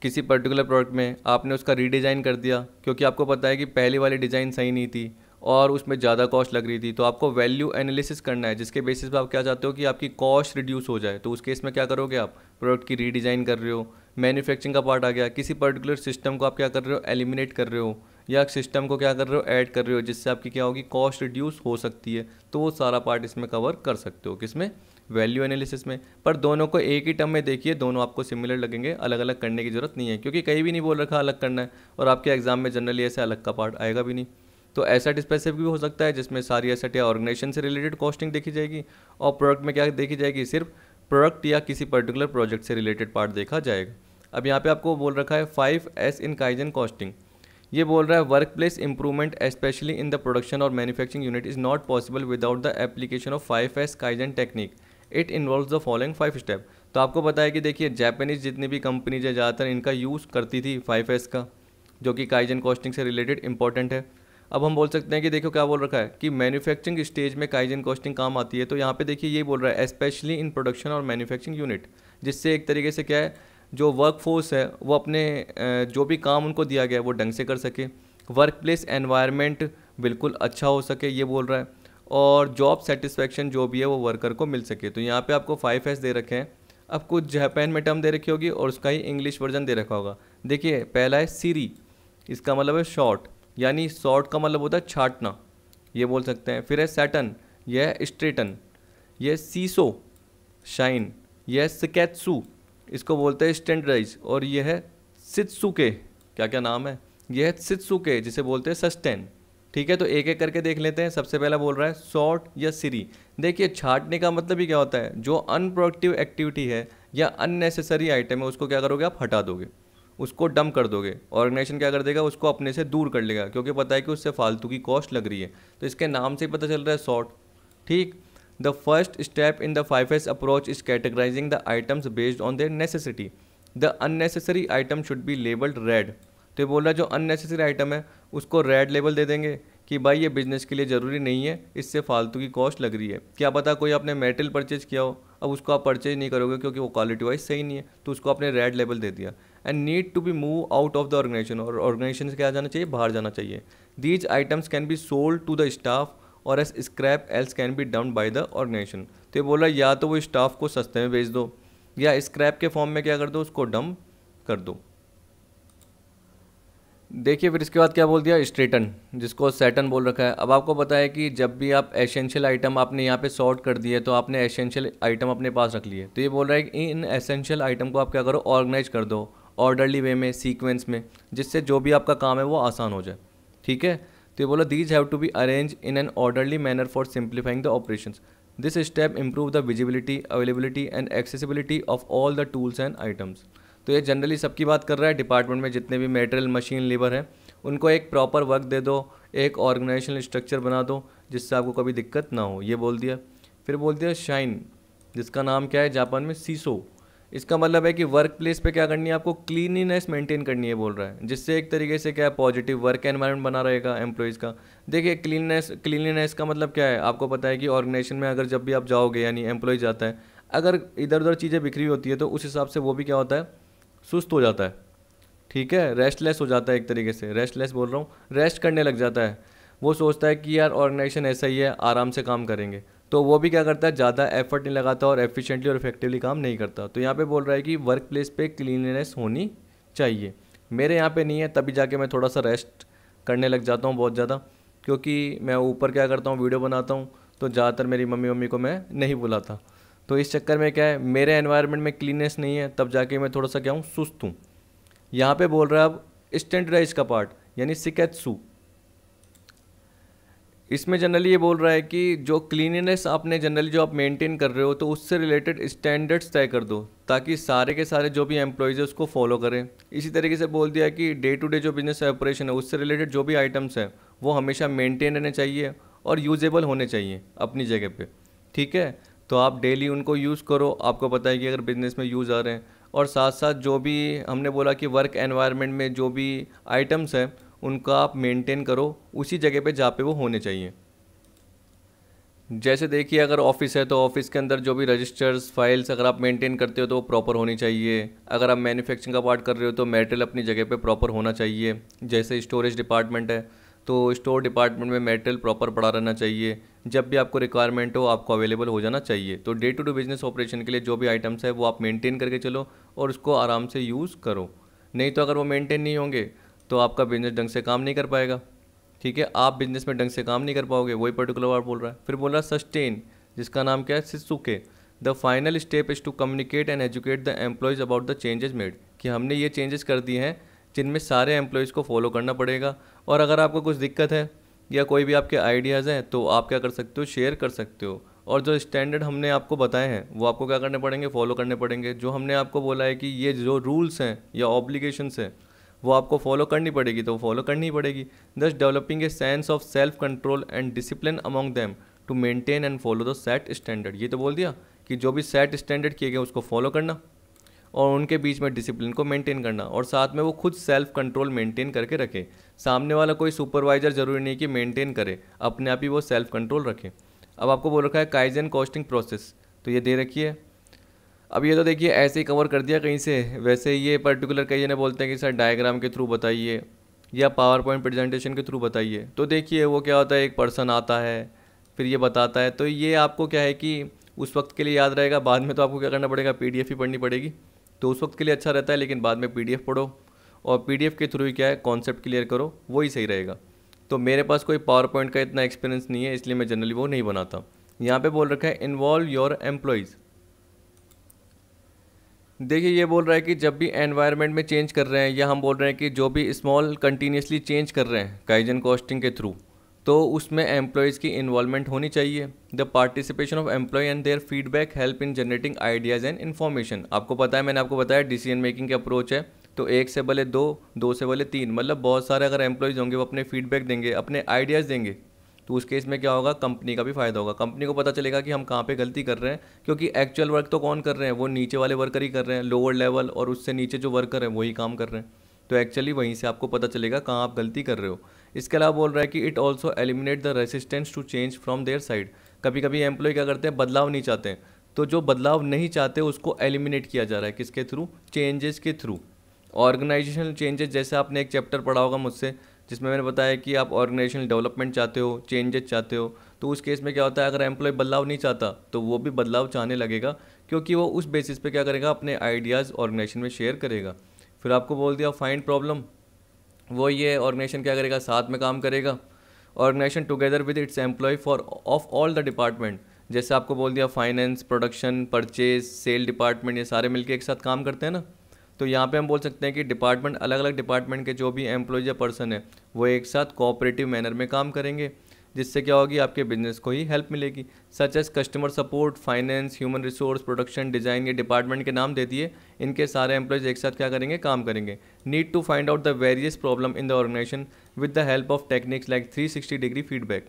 किसी पर्टिकुलर प्रोडक्ट में आपने उसका रीडिज़ाइन कर दिया क्योंकि आपको पता है कि पहले वाली डिज़ाइन सही नहीं थी और उसमें ज़्यादा कॉस्ट लग रही थी तो आपको वैल्यू एनालिसिस करना है जिसके बेसिस पर आप क्या चाहते हो कि आपकी कॉस्ट रिड्यूस हो जाए तो उस केस में क्या करोगे आप प्रोडक्ट की रीडिज़ाइन कर रहे हो मैन्युफैक्चरिंग का पार्ट आ गया किसी पर्टिकुलर सिस्टम को आप क्या कर रहे हो एलिमिनेट कर रहे हो या सिस्टम को क्या कर रहे हो ऐड कर रहे हो जिससे आपकी क्या होगी कॉस्ट रिड्यूस हो सकती है तो वो सारा पार्ट इसमें कवर कर सकते हो किसमें वैल्यू एनालिसिस में पर दोनों को एक ही टर्म में देखिए दोनों आपको सिमिलर लगेंगे अलग अलग करने की ज़रूरत नहीं है क्योंकि कहीं भी नहीं बोल रखा अलग करना है और आपके एग्ज़ाम में जनरली ऐसे अलग का पार्ट आएगा भी नहीं तो एसेट स्पेसिफिक भी हो सकता है जिसमें सारी एसेट या ऑर्गेनाइजेशन से रिलेटेड कॉस्टिंग देखी जाएगी और प्रोडक्ट में क्या देखी जाएगी सिर्फ प्रोडक्ट या किसी पर्टिकुलर प्रोजेक्ट से रिलेटेड पार्ट देखा जाएगा अब यहाँ पे आपको बोल रखा है five S in kaizen costing ये बोल रहा है work place improvement specially in the production और manufacturing unit is not possible without the application of five S kaizen technique it involve the following five step तो आपको पता है कि देखिए जापानीज जितनी भी कंपनीज है ज़्यादातर इनका यूज़ करती थी फाइव एस का जो कि काइजन कॉस्टिंग से रिलेटेड इंपॉर्टेंट है अब हम बोल सकते हैं कि देखो क्या बोल रखा है कि मैन्युफैक्चरिंग स्टेज में काइजन कॉस्टिंग काम आती है तो यहाँ पे देखिए ये बोल रहा है स्पेशली इन प्रोडक्शन और मैन्युफैक्चरिंग यूनिट जिससे एक तरीके से क्या है जो वर्क फोर्स है वो अपने जो भी काम उनको दिया गया है वो ढंग से कर सके वर्क प्लेस एनवायरमेंट बिल्कुल अच्छा हो सके ये बोल रहा है और जॉब सेटिस्फेक्शन जो भी है वो वर्कर को मिल सके तो यहाँ पे आपको फाइव एस दे रखे हैं आपको जापान में टर्म दे रखी होगी और उसका ही इंग्लिश वर्जन दे रखा होगा देखिए पहला है सीरी इसका मतलब है शॉर्ट यानी शॉर्ट का मतलब होता है छाटना ये बोल सकते हैं फिर है सैटन यह है स्ट्रेटन यह सीसो शाइन यह स्केत्सू इसको बोलते हैं स्टैंडर्डाइज और यह है के क्या क्या नाम है यह है के जिसे बोलते हैं सस्टेन ठीक है तो एक एक करके देख लेते हैं सबसे पहला बोल रहा है शॉर्ट या सीरी देखिए छाटने का मतलब ही क्या होता है जो अनप्रोडक्टिव एक्टिविटी है या अननेसेसरी आइटम है उसको क्या करोगे आप हटा दोगे उसको डम कर दोगे ऑर्गेनाइजेशन क्या कर देगा उसको अपने से दूर कर लेगा क्योंकि पता है कि उससे फालतू की कॉस्ट लग रही है तो इसके नाम से ही पता चल रहा है शॉर्ट ठीक the first step in the five S approach is categorising the items based on their necessity the unnecessary item should be labelled red तो ये बोल रहा है जो अननेसेसरी आइटम है उसको रेड लेबल दे देंगे कि भाई ये बिज़नेस के लिए ज़रूरी नहीं है इससे फालतू की कॉस्ट लग रही है क्या पता कोई आपने मेटल परचेज किया हो अब उसको आप परचेज नहीं करोगे क्योंकि वो क्वालिटी वाइज सही नहीं है तो उसको आपने रेड लेबल दे दिया and need to be move out of the organisation और ऑर्गेनाइजेशन से क्या जाना चाहिए बाहर जाना चाहिए these items can be sold to the staff और as scrap else can be down by the organisation तो ये बोल रहा है या तो वो स्टाफ को सस्ते में बेच दो या स्क्रैप के फॉर्म में क्या कर दो उसको डम कर दो देखिए फिर इसके बाद क्या बोल दिया स्ट्रेटन जिसको सेटन बोल रखा है अब आपको पता है कि जब भी आप एसेंशियल आइटम आपने यहाँ पे सॉर्ट कर दिए तो आपने एसेंशियल आइटम अपने पास रख लिए तो ये बोल रहा है कि इन एसेंशियल आइटम को आप क्या करो ऑर्गेनाइज कर दो ऑर्डरली वे में सीक्वेंस में जिससे जो भी आपका काम है वो आसान हो जाए ठीक है तो ये बोला these have to be arrange in an orderly manner for simplifying the operation this step improve the visibility availability and accessibility of all the tools and items तो ये जनरली सबकी बात कर रहा है डिपार्टमेंट में जितने भी मेटेरियल मशीन लेबर हैं उनको एक प्रॉपर वर्क दे दो एक ऑर्गेनाइजेशनल स्ट्रक्चर बना दो जिससे आपको कभी दिक्कत ना हो ये बोल दिया फिर बोल दिया शाइन जिसका नाम क्या है जापान में सीसो इसका मतलब है कि वर्क प्लेस पर क्या करनी है आपको क्लीनिनेस मेंटेन करनी है बोल रहा है जिससे एक तरीके से क्या है पॉजिटिव वर्क एनवायरनमेंट बना रहेगा एम्प्लॉयज़ का देखिए क्लीननेस क्लीनिनेस का मतलब क्या है आपको पता है कि ऑर्गेनाइजेशन में अगर जब भी आप जाओगे यानी एम्प्लॉयज जाता है अगर इधर उधर चीज़ें बिखरी होती है तो उस हिसाब से वो भी क्या होता है सुस्त हो जाता है ठीक है रेस्टलेस हो जाता है एक तरीके से रेस्टलेस बोल रहा हूँ रेस्ट करने लग जाता है वो सोचता है कि यार ऑर्गेनाइजेशन ऐसा ही है आराम से काम करेंगे तो वो भी क्या करता है ज़्यादा एफर्ट नहीं लगाता और एफिशिएंटली और इफेक्टिवली काम नहीं करता तो यहाँ पे बोल रहा है कि वर्क प्लेस पर क्लीननेस होनी चाहिए मेरे यहाँ पे नहीं है तभी जाके मैं थोड़ा सा रेस्ट करने लग जाता हूँ बहुत ज़्यादा क्योंकि मैं ऊपर क्या करता हूँ वीडियो बनाता हूँ तो ज़्यादातर मेरी मम्मी मम्मी को मैं नहीं बुलाता तो इस चक्कर में क्या है मेरे एनवायरनमेंट में क्लीननेस नहीं है तब जाके मैं थोड़ा सा क्या हूँ सुस्त हूँ यहाँ पे बोल रहा है अब स्टैंडर्डाइज का पार्ट यानी सू इसमें जनरली ये बोल रहा है कि जो क्लीनिनेस आपने जनरली जो आप मेंटेन कर रहे हो तो उससे रिलेटेड स्टैंडर्ड्स तय कर दो ताकि सारे के सारे जो भी एम्प्लॉयज़ है उसको फॉलो करें इसी तरीके से बोल दिया कि डे टू डे जो बिजनेस ऑपरेशन है उससे रिलेटेड जो भी आइटम्स हैं वो हमेशा मेंटेन रहने चाहिए और यूजेबल होने चाहिए अपनी जगह पे ठीक है तो आप डेली उनको यूज़ करो आपको पता है कि अगर बिज़नेस में यूज़ आ रहे हैं और साथ साथ जो भी हमने बोला कि वर्क एनवायरनमेंट में जो भी आइटम्स हैं उनका आप मेंटेन करो उसी जगह पे जहाँ पे वो होने चाहिए जैसे देखिए अगर ऑफिस है तो ऑफिस के अंदर जो भी रजिस्टर्स फाइल्स अगर आप मेंटेन करते हो तो वो प्रॉपर होनी चाहिए अगर आप मैन्युफैक्चरिंग का पार्ट कर रहे हो तो मेटेरियल अपनी जगह पे प्रॉपर होना चाहिए जैसे स्टोरेज डिपार्टमेंट है तो स्टोर डिपार्टमेंट में मेटेरियल प्रॉपर पड़ा रहना चाहिए जब भी आपको रिक्वायरमेंट हो आपको अवेलेबल हो जाना चाहिए तो day to day business operation के लिए जो भी आइटम्स है वो आप मेंटेन करके चलो और उसको आराम से यूज़ करो नहीं तो अगर वो मेंटेन नहीं होंगे तो आपका बिजनेस ढंग से काम नहीं कर पाएगा ठीक है आप बिजनेस में ढंग से काम नहीं कर पाओगे वही पर्टिकुलर वर्ड बोल रहा है फिर बोल रहा है सस्टेन जिसका नाम क्या है shitsuke the final step is to communicate and educate the employees about the changes made कि हमने ये चेंजेस कर दिए हैं जिनमें सारे एम्प्लॉयज़ को फॉलो करना पड़ेगा और अगर आपको कुछ दिक्कत है या कोई भी आपके आइडियाज़ हैं तो आप क्या कर सकते हो शेयर कर सकते हो और जो स्टैंडर्ड हमने आपको बताए हैं वो आपको क्या करने पड़ेंगे फॉलो करने पड़ेंगे जो हमने आपको बोला है कि ये जो रूल्स हैं या ऑब्लिगेशंस हैं वो आपको फॉलो करनी पड़ेगी तो फॉलो करनी पड़ेगी thus developing a sense of self control and discipline among them to maintain and follow the set standard ये तो बोल दिया कि जो भी सेट स्टैंडर्ड किए गए उसको फॉलो करना और उनके बीच में डिसिप्लिन को मेंटेन करना और साथ में वो खुद सेल्फ कंट्रोल मेंटेन करके रखे सामने वाला कोई सुपरवाइजर जरूरी नहीं कि मेंटेन करे अपने आप ही वो सेल्फ कंट्रोल रखे अब आपको बोल रखा है काइजन कॉस्टिंग प्रोसेस तो ये दे रखी है अब ये तो देखिए ऐसे ही कवर कर दिया कहीं से वैसे ये पर्टिकुलर कहीं ने बोलते हैं कि सर डायग्राम के थ्रू बताइए या पावर पॉइंट प्रेजेंटेशन के थ्रू बताइए तो देखिए वो क्या होता है एक पर्सन आता है फिर ये बताता है तो ये आपको क्या है कि उस वक्त के लिए याद रहेगा बाद में तो आपको क्या करना पड़ेगा पी ही पढ़नी पड़ेगी तो उस वक्त के लिए अच्छा रहता है लेकिन बाद में पी पढ़ो और पी के थ्रू ही क्या है कॉन्सेप्ट क्लियर करो वही सही रहेगा तो मेरे पास कोई पावर पॉइंट का इतना एक्सपीरियंस नहीं है इसलिए मैं जनरली वो नहीं बनाता यहाँ पे बोल रखा है इन्वॉल्व योर एम्प्लॉयज़ देखिए ये बोल रहा है कि जब भी एनवायरनमेंट में चेंज कर रहे हैं या हम बोल रहे हैं कि जो भी स्मॉल कंटिन्यूसली चेंज कर रहे हैं काइजन कॉस्टिंग के थ्रू तो उसमें एम्प्लॉयज़ की इन्वॉलमेंट होनी चाहिए the participation of employ and their feedback help in generating ideas and information आपको पता है मैंने आपको बताया डिसीजन मेकिंग की अप्रोच है तो एक से भले दो दो से भले तीन मतलब बहुत सारे अगर एम्प्लॉयज़ होंगे वो अपने फीडबैक देंगे अपने आइडियाज़ देंगे तो उस केस में क्या होगा कंपनी का भी फायदा होगा कंपनी को पता चलेगा कि हम कहाँ पे गलती कर रहे हैं क्योंकि एक्चुअल वर्क तो कौन कर रहे हैं वो नीचे वाले वर्कर ही कर रहे हैं लोअर लेवल और उससे नीचे जो वर्कर हैं वही काम कर रहे हैं तो एक्चुअली वहीं से आपको पता चलेगा कहाँ आप गलती कर रहे हो इसके अलावा बोल रहा है कि it also eliminate the resistance to change from their side कभी कभी एम्प्लॉय क्या करते हैं बदलाव नहीं चाहते हैं तो जो बदलाव नहीं चाहते उसको एलिमिनेट किया जा रहा है किसके थ्रू चेंजेस के थ्रू ऑर्गेनाइजेशनल चेंजेस जैसे आपने एक चैप्टर पढ़ा होगा मुझसे जिसमें मैंने बताया कि आप ऑर्गेनाइजेशनल डेवलपमेंट चाहते हो चेंजेस चाहते हो तो उस केस में क्या होता है अगर एम्प्लॉय बदलाव नहीं चाहता तो वो भी बदलाव चाहने लगेगा क्योंकि वो उस बेसिस पे क्या करेगा अपने आइडियाज़ ऑर्गेनाइजेशन में शेयर करेगा फिर आपको बोल दिया फाइंड प्रॉब्लम वो ये ऑर्गेनाइजेशन क्या करेगा साथ में काम करेगा organisation together with its employ for of all the department जैसे आपको बोल दिया finance production purchase sale department ये सारे मिलकर एक साथ काम करते हैं ना तो यहाँ पे हम बोल सकते हैं कि डिपार्टमेंट अलग अलग डिपार्टमेंट के जो भी एम्प्लॉयज या पर्सन है वो एक साथ कोऑपरेटिव मैनर में काम करेंगे जिससे क्या होगी आपके बिजनेस को ही हेल्प मिलेगी such as customer support finance human resource production design ये डिपार्टमेंट के नाम दे दिए इनके सारे एम्प्लॉयज एक साथ क्या करेंगे काम करेंगे need to find out the various problem in the organisation with the help of techniques like 360 degree feedback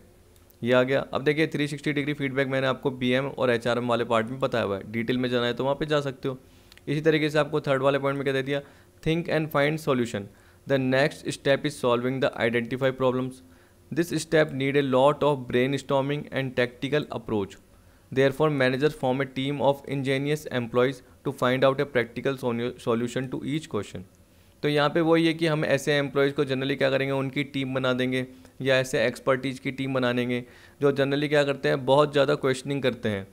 ये आ गया अब देखिए 360 डिग्री फीडबैक मैंने आपको बी और एच वाले पार्ट में बताया हुआ है डिटेल में जाना है तो वहाँ पर जा सकते हो इसी तरीके से आपको थर्ड वाले पॉइंट में क्या दे दिया think and find solution the next step is solving the identify problems this step need a lot of brainstorming and tactical approach therefore manager form a team of ingenious employees to find out a practical solution to each question तो यहाँ पे वही है कि हम ऐसे एम्प्लॉयज़ को जनरली क्या करेंगे उनकी टीम बना देंगे या ऐसे एक्सपर्टीज की टीम बना देंगे जो जनरली क्या करते हैं बहुत ज़्यादा क्वेश्चनिंग करते हैं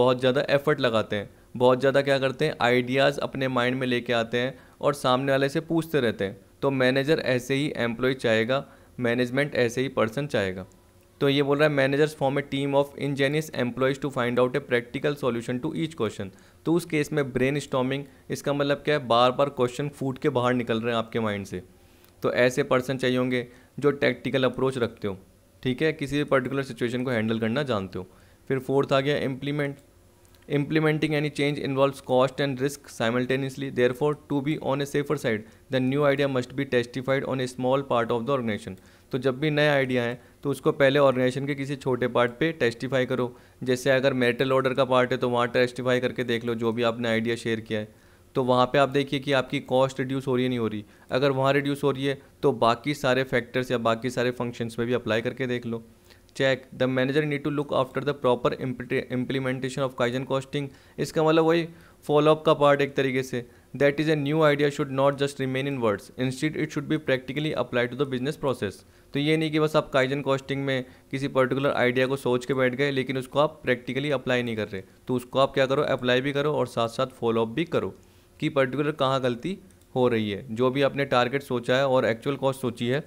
बहुत ज़्यादा एफर्ट लगाते हैं बहुत ज़्यादा क्या करते हैं आइडियाज़ अपने माइंड में लेके आते हैं और सामने वाले से पूछते रहते हैं तो मैनेजर ऐसे ही एम्प्लॉय चाहेगा मैनेजमेंट ऐसे ही पर्सन चाहेगा तो ये बोल रहा है managers form a team of ingenious employees to find out a practical solution to each question तो उस केस में ब्रेन स्टॉमिंग इसका मतलब क्या है बार बार क्वेश्चन फूट के बाहर निकल रहे हैं आपके माइंड से तो ऐसे पर्सन चाहिए होंगे जो टैक्टिकल अप्रोच रखते हो ठीक है किसी भी पर्टिकुलर सिचुएशन को हैंडल करना जानते हो फिर फोर्थ आ गया implement Implementing any change involves cost and risk simultaneously. Therefore, to be on a safer side, the new idea must be testified on a small part of the organization. तो जब भी नया आइडिया है तो उसको पहले ऑर्गेनाइजेशन के किसी छोटे पार्ट पे टेस्टिफाई करो जैसे अगर मेरिटल ऑर्डर का पार्ट है तो वहाँ टेस्टिफाई करके देख लो जो भी आपने आइडिया शेयर किया है तो वहाँ पे आप देखिए कि आपकी कॉस्ट रिड्यूस हो रही है नहीं हो रही अगर वहाँ रिड्यूस हो रही है तो बाकी सारे फैक्टर्स या बाकी सारे फंक्शंस में भी अप्लाई करके देख लो check the manager need to look after the proper implementation of kaizen costing इसका मतलब वही फॉलोअप का पार्ट एक तरीके से that is a new idea should not just remain in words instead it should be practically apply to the business process तो ये नहीं कि बस आप काइजन कॉस्टिंग में किसी पर्टिकुलर आइडिया को सोच के बैठ गए लेकिन उसको आप प्रैक्टिकली अप्लाई नहीं कर रहे तो उसको आप क्या करो अप्लाई भी करो और साथ साथ फॉलोअप भी करो कि पर्टिकुलर कहाँ गलती हो रही है जो भी आपने टारगेट सोचा है और एक्चुअल कॉस्ट सोची है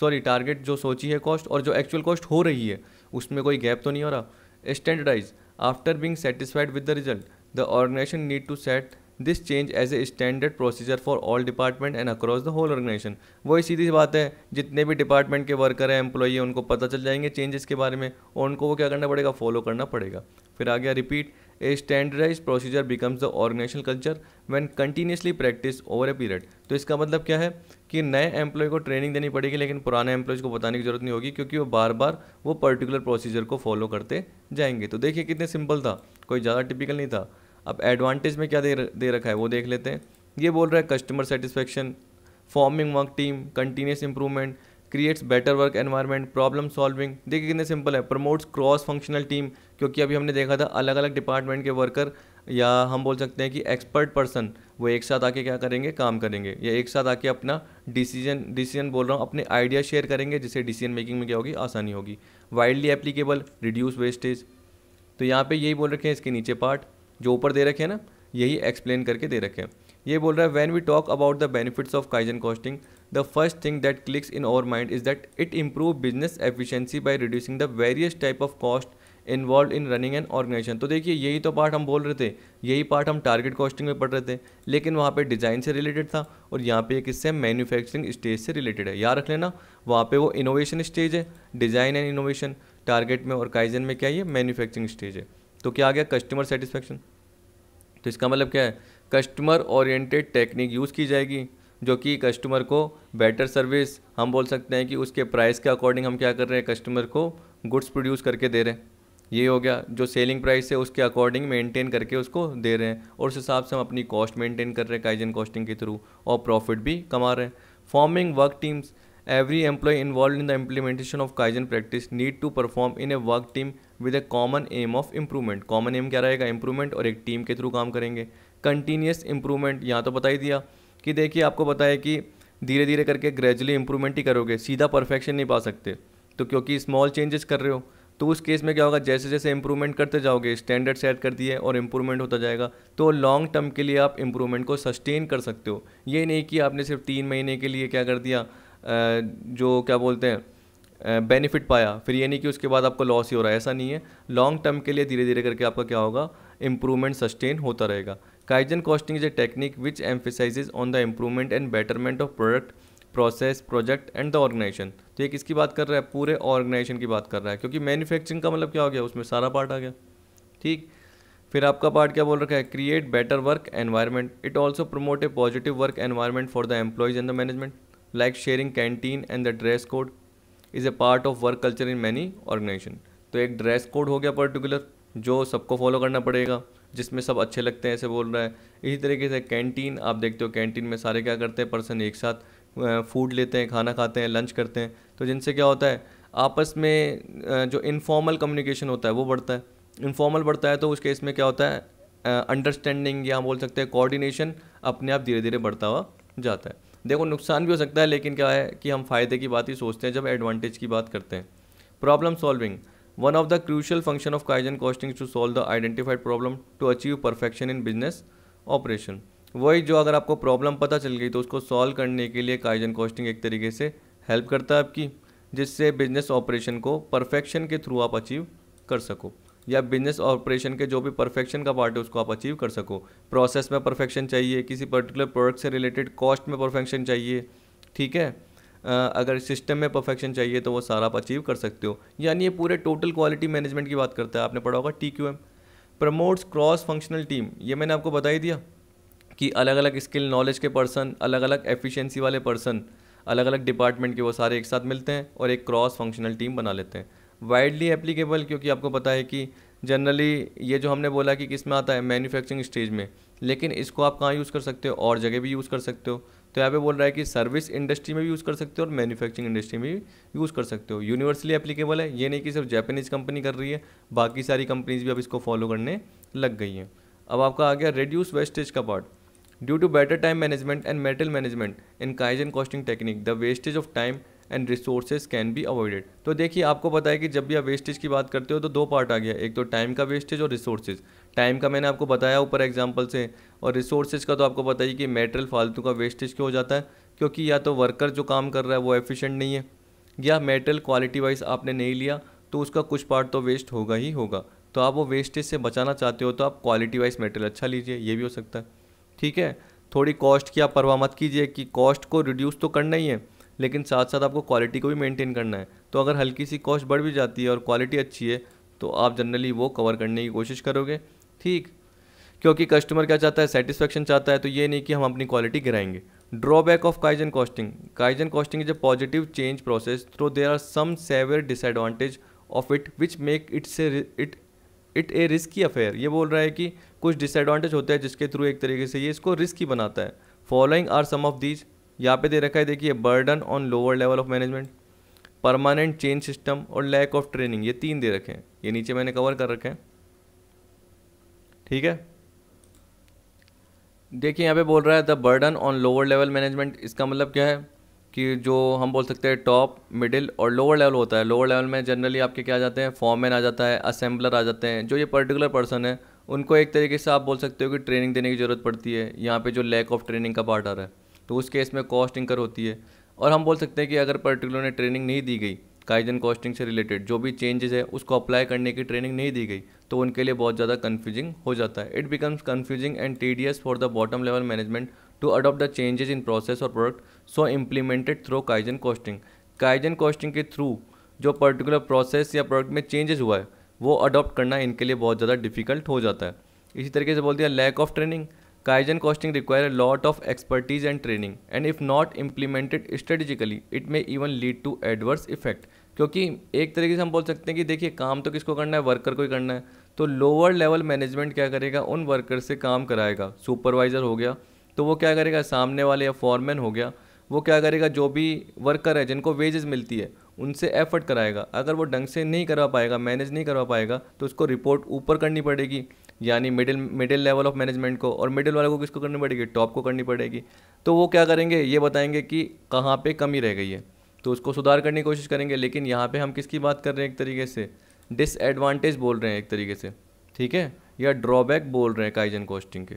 सॉरी टारगेट जो सोची है कॉस्ट और जो एक्चुअल कॉस्ट हो रही है उसमें कोई गैप तो नहीं हो रहा standardise after being satisfied with the result the organisation need to set this change as a standard procedure for all department and across the whole organisation वही सीधी सी बात है जितने भी डिपार्टमेंट के वर्कर हैं एम्प्लॉई है उनको पता चल जाएंगे चेंजेस के बारे में और उनको वो क्या करना पड़ेगा फॉलो करना पड़ेगा फिर आ गया repeat a standardise procedure becomes the organisation culture when continuously practice over a period तो इसका मतलब क्या है कि नए एम्प्लॉय को ट्रेनिंग देनी पड़ेगी लेकिन पुराने एम्प्लॉयज़ को बताने की ज़रूरत नहीं होगी क्योंकि वो बार बार वो पर्टिकुलर प्रोसीजर को फॉलो करते जाएंगे तो देखिए कितने सिंपल था कोई ज़्यादा टिपिकल नहीं था अब एडवांटेज में क्या दे दे रखा है वो देख लेते हैं ये बोल रहा है customer satisfaction forming work team continuous improvement creates better work environment problem solving देखिए कितने सिंपल है प्रमोट्स क्रॉस फंक्शनल टीम क्योंकि अभी हमने देखा था अलग अलग डिपार्टमेंट के वर्कर या हम बोल सकते हैं कि एक्सपर्ट पर्सन वो एक साथ आके क्या करेंगे काम करेंगे या एक साथ आके अपना डिसीजन डिसीजन बोल रहा हूँ अपने आइडिया शेयर करेंगे जिससे डिसीजन मेकिंग में क्या होगी आसानी होगी वाइडली एप्लीकेबल रिड्यूस वेस्टेज तो यहाँ पे यही बोल रखे हैं इसके नीचे पार्ट जो ऊपर दे रखे हैं ना यही एक्सप्लेन करके दे रखे हैं ये बोल रहा है when we talk about the benefits of kaizen costing the first thing that clicks in our mind is that it improve business efficiency by reducing the various type of cost involve in running an organisation तो देखिए यही तो पार्ट हम बोल रहे थे यही पार्ट हम टारगेट कॉस्टिंग में पढ़ रहे थे लेकिन वहाँ पे डिज़ाइन से रिलेटेड था और यहाँ पे एक इससे मैन्युफैक्चरिंग स्टेज से रिलेटेड है याद रख लेना वहाँ पे वो इनोवेशन स्टेज है डिज़ाइन एंड इनोवेशन टारगेट में और काइजन में क्या ये मैन्युफैक्चरिंग स्टेज है तो क्या आ गया कस्टमर सेटिस्फेक्शन तो इसका मतलब क्या है कस्टमर ओरिएंटेड टेक्निक यूज़ की जाएगी जो कि कस्टमर को बेटर सर्विस हम बोल सकते हैं कि उसके प्राइस के अकॉर्डिंग हम क्या कर रहे हैं कस्टमर को गुड्स प्रोड्यूस करके दे रहे हैं ये हो गया जो सेलिंग प्राइस है उसके अकॉर्डिंग मेंटेन करके उसको दे रहे हैं और उस हिसाब से हम अपनी कॉस्ट मेंटेन कर रहे हैं काइजन कॉस्टिंग के थ्रू और प्रॉफिट भी कमा रहे हैं forming work teams every employ involve in the implementation of kaizen practice need to perform in a work team with a common aim of improvement common aim क्या रहेगा इंप्रूवमेंट और एक टीम के थ्रू काम करेंगे कंटिन्यूस इंप्रूवमेंट यहाँ तो बता ही दिया कि देखिए आपको पता है कि धीरे धीरे करके ग्रेजुअली इंप्रूवमेंट ही करोगे सीधा परफेक्शन नहीं पा सकते तो क्योंकि स्मॉल चेंजेस कर रहे हो तो उस केस में क्या होगा जैसे जैसे इंप्रूवमेंट करते जाओगे स्टैंडर्ड सेट कर दिए और इंप्रूवमेंट होता जाएगा तो लॉन्ग टर्म के लिए आप इंप्रूवमेंट को सस्टेन कर सकते हो ये नहीं कि आपने सिर्फ तीन महीने के लिए क्या कर दिया जो क्या बोलते हैं बेनिफिट पाया फिर ये नहीं कि उसके बाद आपको लॉस ही हो रहा है ऐसा नहीं है लॉन्ग टर्म के लिए धीरे धीरे करके आपका क्या होगा इंप्रूवमेंट सस्टेन होता रहेगा kaizen costing is a technique which emphasises on the improvement and betterment of product process project and the organisation तो ये किसकी बात कर रहा है पूरे ऑर्गेनाइजेशन की बात कर रहा है क्योंकि मैन्युफैक्चरिंग का मतलब क्या हो गया उसमें सारा पार्ट आ गया ठीक फिर आपका पार्ट क्या बोल रखा है create better work environment it also promote a positive work environment for the employees and the management like sharing canteen and the dress code is a part of work culture in many organisation तो एक ड्रेस कोड हो गया पर्टिकुलर जो सबको फॉलो करना पड़ेगा जिसमें सब अच्छे लगते हैं ऐसे बोल रहा है इसी तरीके से कैंटीन आप देखते हो कैंटीन में सारे क्या करते हैं पर्सन एक साथ फूड लेते हैं खाना खाते हैं लंच करते हैं तो जिनसे क्या होता है आपस में जो इनफॉर्मल कम्युनिकेशन होता है वो बढ़ता है इनफॉर्मल बढ़ता है तो उस केस में क्या होता है अंडरस्टैंडिंग या बोल सकते हैं कोऑर्डिनेशन अपने आप धीरे धीरे बढ़ता हुआ जाता है देखो नुकसान भी हो सकता है लेकिन क्या है कि हम फ़ायदे की बात ही सोचते हैं जब एडवांटेज की बात करते हैं problem solving one of the crucial function of kaizen costing to solve the identified problem to achieve perfection in business operation वही जो अगर आपको प्रॉब्लम पता चल गई तो उसको सॉल्व करने के लिए काइजन कॉस्टिंग एक तरीके से हेल्प करता है आपकी जिससे बिजनेस ऑपरेशन को परफेक्शन के थ्रू आप अचीव कर सको या बिजनेस ऑपरेशन के जो भी परफेक्शन का पार्ट है उसको आप अचीव कर सको प्रोसेस में परफेक्शन चाहिए किसी पर्टिकुलर प्रोडक्ट से रिलेटेड कॉस्ट में परफेक्शन चाहिए ठीक है अगर सिस्टम में परफेक्शन चाहिए तो वो सारा आप अचीव कर सकते हो यानी ये पूरे टोटल क्वालिटी मैनेजमेंट की बात करता है आपने पढ़ा होगा T Q M promotes cross functional team ये मैंने आपको बता ही दिया कि अलग अलग स्किल नॉलेज के पर्सन अलग अलग एफिशिएंसी वाले पर्सन अलग अलग डिपार्टमेंट के वो सारे एक साथ मिलते हैं और एक क्रॉस फंक्शनल टीम बना लेते हैं वाइडली एप्लीकेबल क्योंकि आपको पता है कि जनरली ये जो हमने बोला कि किस में आता है मैन्युफैक्चरिंग स्टेज में लेकिन इसको आप कहाँ यूज़ कर सकते हो और जगह भी यूज़ कर सकते हो तो यहाँ पे बोल रहा है कि सर्विस इंडस्ट्री में भी यूज़ कर सकते हो और मैन्युफैक्चरिंग इंडस्ट्री में भी यूज़ कर सकते हो यूनिवर्सली एप्लीकेबल है ये नहीं कि सिर्फ जैपनीज़ कंपनी कर रही है बाकी सारी कंपनीज भी अब इसको फॉलो करने लग गई हैं अब आपका आ गया रेड्यूस वेस्टेज का part to better time management and and management management kaizen costing technique the wastage of time and resources can be avoided तो देखिए आपको पता है कि जब भी आप वेस्टेज की बात करते हो तो दो पार्ट आ गया एक तो टाइम का वेस्टेज और रिसोर्सेज टाइम का मैंने आपको बताया ऊपर एग्जाम्पल से और रिसोर्सेज का तो आपको पता ही कि मेटेरियल फालतू का वेस्टेज क्यों हो जाता है क्योंकि या तो वर्कर जो काम कर रहा है वो एफिशिएंट नहीं है या मेटेरियल क्वालिटी वाइज आपने नहीं लिया तो उसका कुछ पार्ट तो वेस्ट होगा ही होगा तो आप वो वेस्टेज से बचाना चाहते हो तो आप क्वालिटी वाइज मेटेरियल अच्छा लीजिए ये भी हो सकता है ठीक है थोड़ी कॉस्ट की आप परवाह मत कीजिए कि कॉस्ट को रिड्यूस तो करना ही है लेकिन साथ साथ आपको क्वालिटी को भी मेंटेन करना है तो अगर हल्की सी कॉस्ट बढ़ भी जाती है और क्वालिटी अच्छी है तो आप जनरली वो कवर करने की कोशिश करोगे ठीक क्योंकि कस्टमर क्या चाहता है सेटिस्फेक्शन चाहता है तो ये नहीं कि हम अपनी क्वालिटी गिराएंगे drawback of kaizen costing kaizen costing is a positive change process though there are some severe disadvantage of it which make its it it a risky affair ये बोल रहा है कि कुछ डिसएडवांटेज होता है जिसके थ्रू एक तरीके से ये इसको रिस्की बनाता है following are some of these यहाँ पे दे रखा है देखिए burden on lower level of management permanent change system और लैक ऑफ ट्रेनिंग ये तीन दे रखे हैं ये नीचे मैंने कवर कर रखे हैं ठीक है देखिए यहाँ पे बोल रहा है the burden on lower level management इसका मतलब क्या है कि जो हम बोल सकते हैं टॉप मिडिल और लोअर लेवल होता है लोअर लेवल में जनरली आपके क्या आ जाते हैं फॉर्मैन आ जाता है असेंबलर आ जाते हैं जो ये पर्टिकुलर पर्सन है उनको एक तरीके से आप बोल सकते हो कि ट्रेनिंग देने की ज़रूरत पड़ती है यहाँ पे जो लैक ऑफ ट्रेनिंग का पार्ट आ रहा है तो उस केस में कॉस्ट इंकर होती है और हम बोल सकते हैं कि अगर पर्टिकुलर ने ट्रेनिंग नहीं दी गई काइजन कॉस्टिंग से रिलेटेड जो भी चेंजेस है उसको अप्लाई करने की ट्रेनिंग नहीं दी गई तो उनके लिए बहुत ज़्यादा कन्फ्यूजिंग हो जाता है it becomes confusing and tedious for the bottom level management to adopt the changes in process और product so implemented through kaizen costing kaizen costing के थ्रू जो पर्टिकुलर प्रोसेस या प्रोडक्ट में चेंजेस हुआ है वो अडॉप्ट करना इनके लिए बहुत ज़्यादा डिफिकल्ट हो जाता है इसी तरीके से बोलते हैं lack of training kaizen costing require a lot of expertise and training and if not implemented strategically it may even lead to adverse effect क्योंकि एक तरीके से हम बोल सकते हैं कि देखिए काम तो किसको करना है वर्कर को ही करना है तो लोअर लेवल मैनेजमेंट क्या करेगा उन वर्कर से काम कराएगा सुपरवाइज़र हो गया तो वो क्या करेगा सामने वाले या फॉरमैन हो गया वो क्या करेगा जो भी वर्कर है जिनको वेजेस मिलती है उनसे एफर्ट कराएगा अगर वो ढंग से नहीं करवा पाएगा मैनेज नहीं करवा पाएगा तो उसको रिपोर्ट ऊपर करनी पड़ेगी यानी middle middle level of management को और मिडिल वाले को किसको करनी पड़ेगी टॉप को करनी पड़ेगी तो वो क्या करेंगे ये बताएंगे कि कहाँ पर कमी रह गई है तो उसको सुधार करने की कोशिश करेंगे लेकिन यहाँ पर हम किसकी बात कर रहे हैं एक तरीके से डिसएडवांटेज बोल रहे हैं एक तरीके से ठीक है या ड्रॉबैक बोल रहे हैं काइजन कोस्टिंग के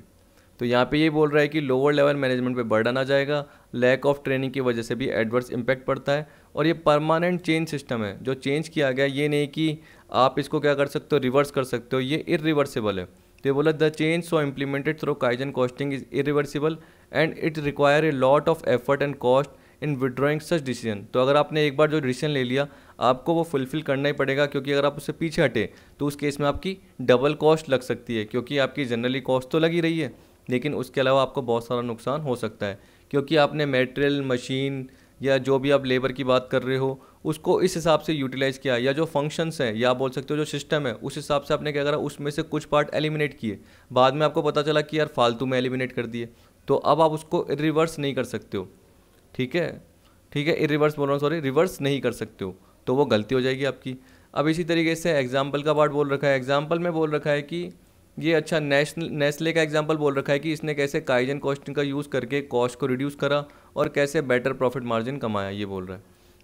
तो यहाँ पे ये बोल रहा है कि लोअर लेवल मैनेजमेंट पे बर्डन आ जाएगा लैक ऑफ ट्रेनिंग की वजह से भी एडवर्स इम्पैक्ट पड़ता है और ये परमानेंट चेंज सिस्टम है जो चेंज किया गया ये नहीं कि आप इसको क्या कर सकते हो रिवर्स कर सकते हो ये इरिवर्सिबल है तो ये बोला the change so implemented through kaizen costing is irreversible and it require a lot of effort and cost in withdrawing such decision तो अगर आपने एक बार जो डिसीजन ले लिया आपको वो फुलफिल करना ही पड़ेगा क्योंकि अगर आप उससे पीछे हटे तो उस केस में आपकी डबल कॉस्ट लग सकती है क्योंकि आपकी जनरली कॉस्ट तो लगी रही है लेकिन उसके अलावा आपको बहुत सारा नुकसान हो सकता है क्योंकि आपने मेटेरियल मशीन या जो भी आप लेबर की बात कर रहे हो उसको इस हिसाब से यूटिलाइज़ किया या जो फंक्शंस हैं या बोल सकते हो जो सिस्टम है उस हिसाब से आपने क्या करा उसमें से कुछ पार्ट एलिमिनेट किए बाद में आपको पता चला कि यार फालतू में एलिमिनेट कर दिए तो अब आप उसको रिवर्स नहीं कर सकते हो ठीक है ठीक है रिवर्स बोल रहा हूँ सॉरी रिवर्स नहीं कर सकते हो तो वो गलती हो जाएगी आपकी अब इसी तरीके से एग्जाम्पल का पार्ट बोल रखा है एग्जाम्पल में बोल रखा है कि ये अच्छा नेशनल नेस्ले का एग्जाम्पल बोल रखा है कि इसने कैसे काइजन कॉस्टिंग का यूज़ करके कॉस्ट को रिड्यूस करा और कैसे बेटर प्रॉफिट मार्जिन कमाया ये बोल रहा है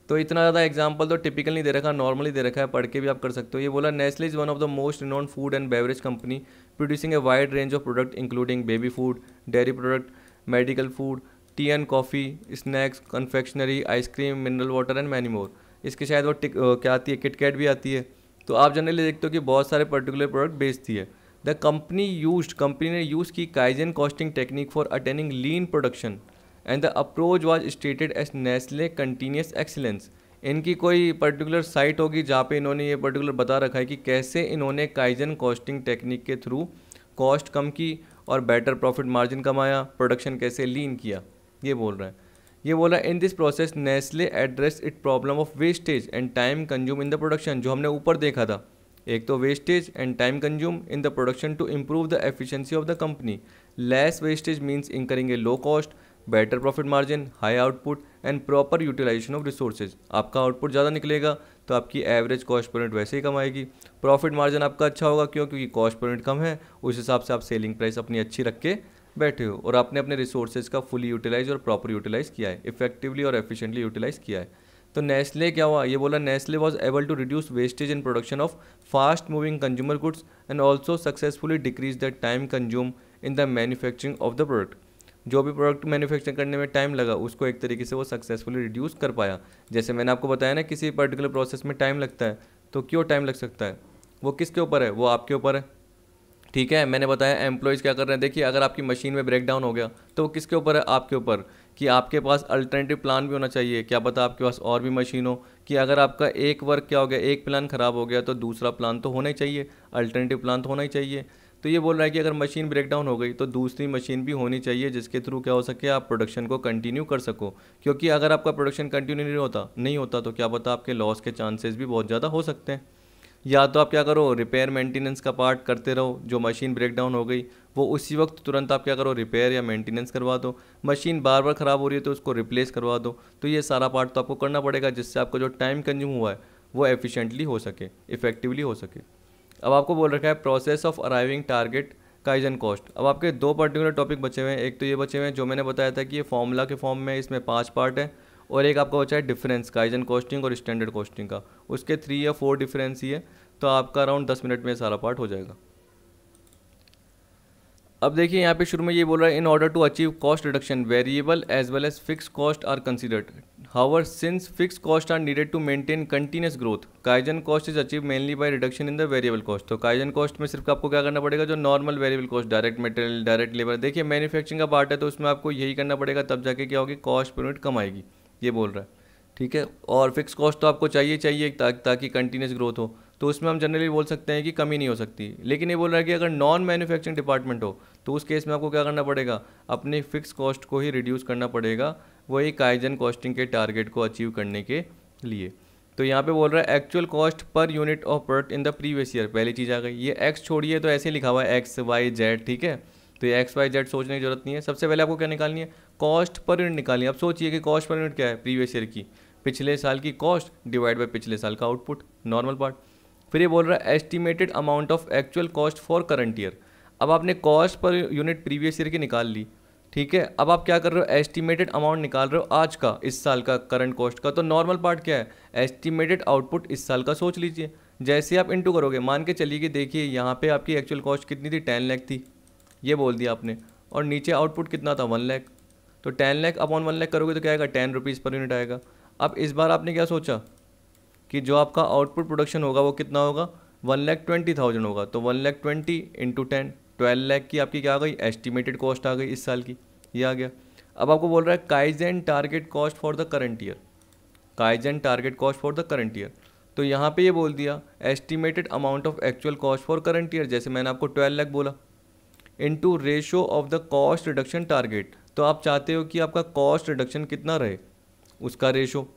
तो इतना ज़्यादा एग्जाम्पल तो टिपिकल नहीं दे रखा नॉर्मली दे रखा है पढ़ के भी आप कर सकते हो ये बोला Nestle is one of the most non food and beverage company producing a wide range of product including baby food dairy product medical food tea and coffee snacks confectionery ice cream mineral water and many more इसके शायद वो टिक क्या आती है किटकैट भी आती है तो आप जनरली देखते हो कि बहुत सारे पर्टिकुलर प्रोडक्ट बेचती है द कंपनी यूज कंपनी ने यूज़ की kaizen costing technique for attaining lean production and the approach was stated as Nestle continuous excellence इनकी कोई पर्टिकुलर साइट होगी जहाँ पे इन्होंने ये पर्टिकुलर बता रखा है कि कैसे इन्होंने काइजन कॉस्टिंग टेक्निक के थ्रू कॉस्ट कम की और बेटर प्रॉफिट मार्जिन कमाया प्रोडक्शन कैसे लीन किया ये बोल रहा है ये बोला in this process Nestle address it problem of wastage and time consume in the production जो हमने ऊपर देखा था एक तो wastage and time consume in the production to improve the efficiency of the company less wastage means incurring a low cost better profit margin high output and proper utilization of resources आपका आउटपुट ज़्यादा निकलेगा तो आपकी एवरेज कॉस्ट पर यूनिट वैसे ही कम आएगी प्रॉफिट मार्जिन आपका अच्छा होगा क्यों क्योंकि कॉस्ट पर यूनिट कम है उस हिसाब से आप सेलिंग प्राइस अपनी अच्छी रख के बैठे हो और आपने अपने रिसोर्सेज का फुली यूटिलाइज और प्रॉपर यूटिलाइज किया है इफेक्टिवली और एफिशिएंटली यूटिलाइज किया है तो नेस्ले क्या हुआ ये बोला Nestle was able to reduce wastage in production of fast moving consumer goods and also successfully decrease the time consume in the manufacturing of the product जो भी प्रोडक्ट मैन्युफैक्चर करने में टाइम लगा उसको एक तरीके से वो सक्सेसफुली रिड्यूस कर पाया जैसे मैंने आपको बताया ना किसी पर्टिकुलर प्रोसेस में टाइम लगता है तो क्यों टाइम लग सकता है वो किसके ऊपर है वो आपके ऊपर है ठीक है मैंने बताया एम्प्लॉयज़ क्या कर रहे हैं देखिए अगर आपकी मशीन में ब्रेकडाउन हो गया तो वो किसके ऊपर है आपके ऊपर कि आपके पास अल्टरनेटिव प्लान भी होना चाहिए क्या पता आपके पास और भी मशीन हो कि अगर आपका एक वर्क क्या हो गया एक प्लान ख़राब हो गया तो दूसरा प्लान तो होना ही चाहिए अल्टरनेटिव प्लान तो होना ही चाहिए तो ये बोल रहा है कि अगर मशीन ब्रेकडाउन हो गई तो दूसरी मशीन भी होनी चाहिए जिसके थ्रू क्या हो सके आप प्रोडक्शन को कंटिन्यू कर सको क्योंकि अगर आपका प्रोडक्शन कंटिन्यू नहीं होता नहीं होता तो क्या पता आपके लॉस के चांसेस भी बहुत ज़्यादा हो सकते हैं या तो आप क्या करो रिपेयर मेंटेनेंस का पार्ट करते रहो जो मशीन ब्रेकडाउन हो गई वो उसी वक्त तुरंत आप क्या करो रिपेयर या मेंटेनेंस करवा दो मशीन बार बार ख़राब हो रही है तो उसको रिप्लेस करवा दो तो ये सारा पार्ट तो आपको करना पड़ेगा जिससे आपका जो टाइम कंज्यूम हुआ है वो एफिशिएंटली हो सके इफ़ेक्टिवली हो सके अब आपको बोल रखा है process of arriving target kaizen cost अब आपके दो पर्टिकुलर टॉपिक बचे हुए हैं एक तो ये बचे हुए हैं जो मैंने बताया था कि ये फॉर्मूला के फॉर्म में इसमें पाँच पार्ट हैं और एक आपका बचा है डिफरेंस काइजन कॉस्टिंग और स्टैंडर्ड कॉस्टिंग का उसके थ्री या फोर डिफरेंस ही है तो आपका अराउंड दस मिनट में सारा पार्ट हो जाएगा अब देखिए यहाँ पे शुरू में ये बोल रहा है in order to achieve cost reduction variable as well as fix cost are considered however since fix cost are needed to maintain continuous growth kaizen cost is achieve mainly by reduction in the variable cost तो काइजन कॉस्ट में सिर्फ आपको क्या करना पड़ेगा जो normal variable cost direct material direct labour देखिए मैन्युफैक्चरिंग का पार्ट है तो उसमें आपको यही करना पड़ेगा तब जाके क्या होगी कॉस्ट पर यूनिट कम आएगी ये बोल रहा है ठीक है और फिक्स कॉस्ट तो आपको चाहिए चाहिए ताकि कंटिन्यूस ग्रोथ हो तो उसमें हम जनरली बोल सकते हैं कि कमी नहीं हो सकती लेकिन ये बोल रहा है कि अगर नॉन मैन्युफैक्चरिंग डिपार्टमेंट हो तो उस केस में आपको क्या करना पड़ेगा अपने फिक्स कॉस्ट को ही रिड्यूस करना पड़ेगा वही काइजन कॉस्टिंग के टारगेट को अचीव करने के लिए तो यहाँ पे बोल रहा है actual cost per unit of product in the previous year पहली चीज़ आ गई ये एक्स छोड़िए तो ऐसे लिखा हुआ है एक्स वाई जेड ठीक है तो ये एक्स वाई जेड सोचने की जरूरत नहीं है सबसे पहले आपको क्या निकालनी है कॉस्ट पर यूनिट निकालनी है अब सोचिए कि कॉस्ट पर यूनिट क्या है प्रीवियस ईयर की पिछले साल की कॉस्ट डिवाइड बाई पिछले साल का आउटपुट नॉर्मल पार्ट फिर ये बोल रहा है estimated amount of actual cost for current year अब आपने cost per unit previous year की निकाल ली ठीक है अब आप क्या कर रहे हो एस्टिमेटेड अमाउंट निकाल रहे हो आज का इस साल का करंट कॉस्ट का तो नॉर्मल पार्ट क्या है एस्टिमेटेड आउटपुट इस साल का सोच लीजिए जैसे आप इंटू करोगे मान के चलिए कि देखिए यहाँ पे आपकी एक्चुअल कॉस्ट कितनी थी टेन लैख थी ये बोल दिया आपने और नीचे आउटपुट कितना था वन लैख तो ten lakh upon one lakh करोगे तो क्या आएगा टेन रुपीज़ पर यूनिट आएगा अब इस बार आपने क्या सोचा कि जो आपका आउटपुट प्रोडक्शन होगा वो कितना होगा वन लैख ट्वेंटी थाउजेंड होगा तो one lakh twenty into ten twelve lakh की आपकी क्या आ गई एस्टिमेटेड कॉस्ट आ गई इस साल की ये आ गया अब आपको बोल रहा है kaizen target cost for the current year kaizen target cost for the current year तो यहाँ पे ये बोल दिया estimated amount of actual cost for current year जैसे मैंने आपको ट्वेल्व लैख बोला into ratio of the cost reduction target तो आप चाहते हो कि आपका कॉस्ट रिडक्शन कितना रहे उसका रेशो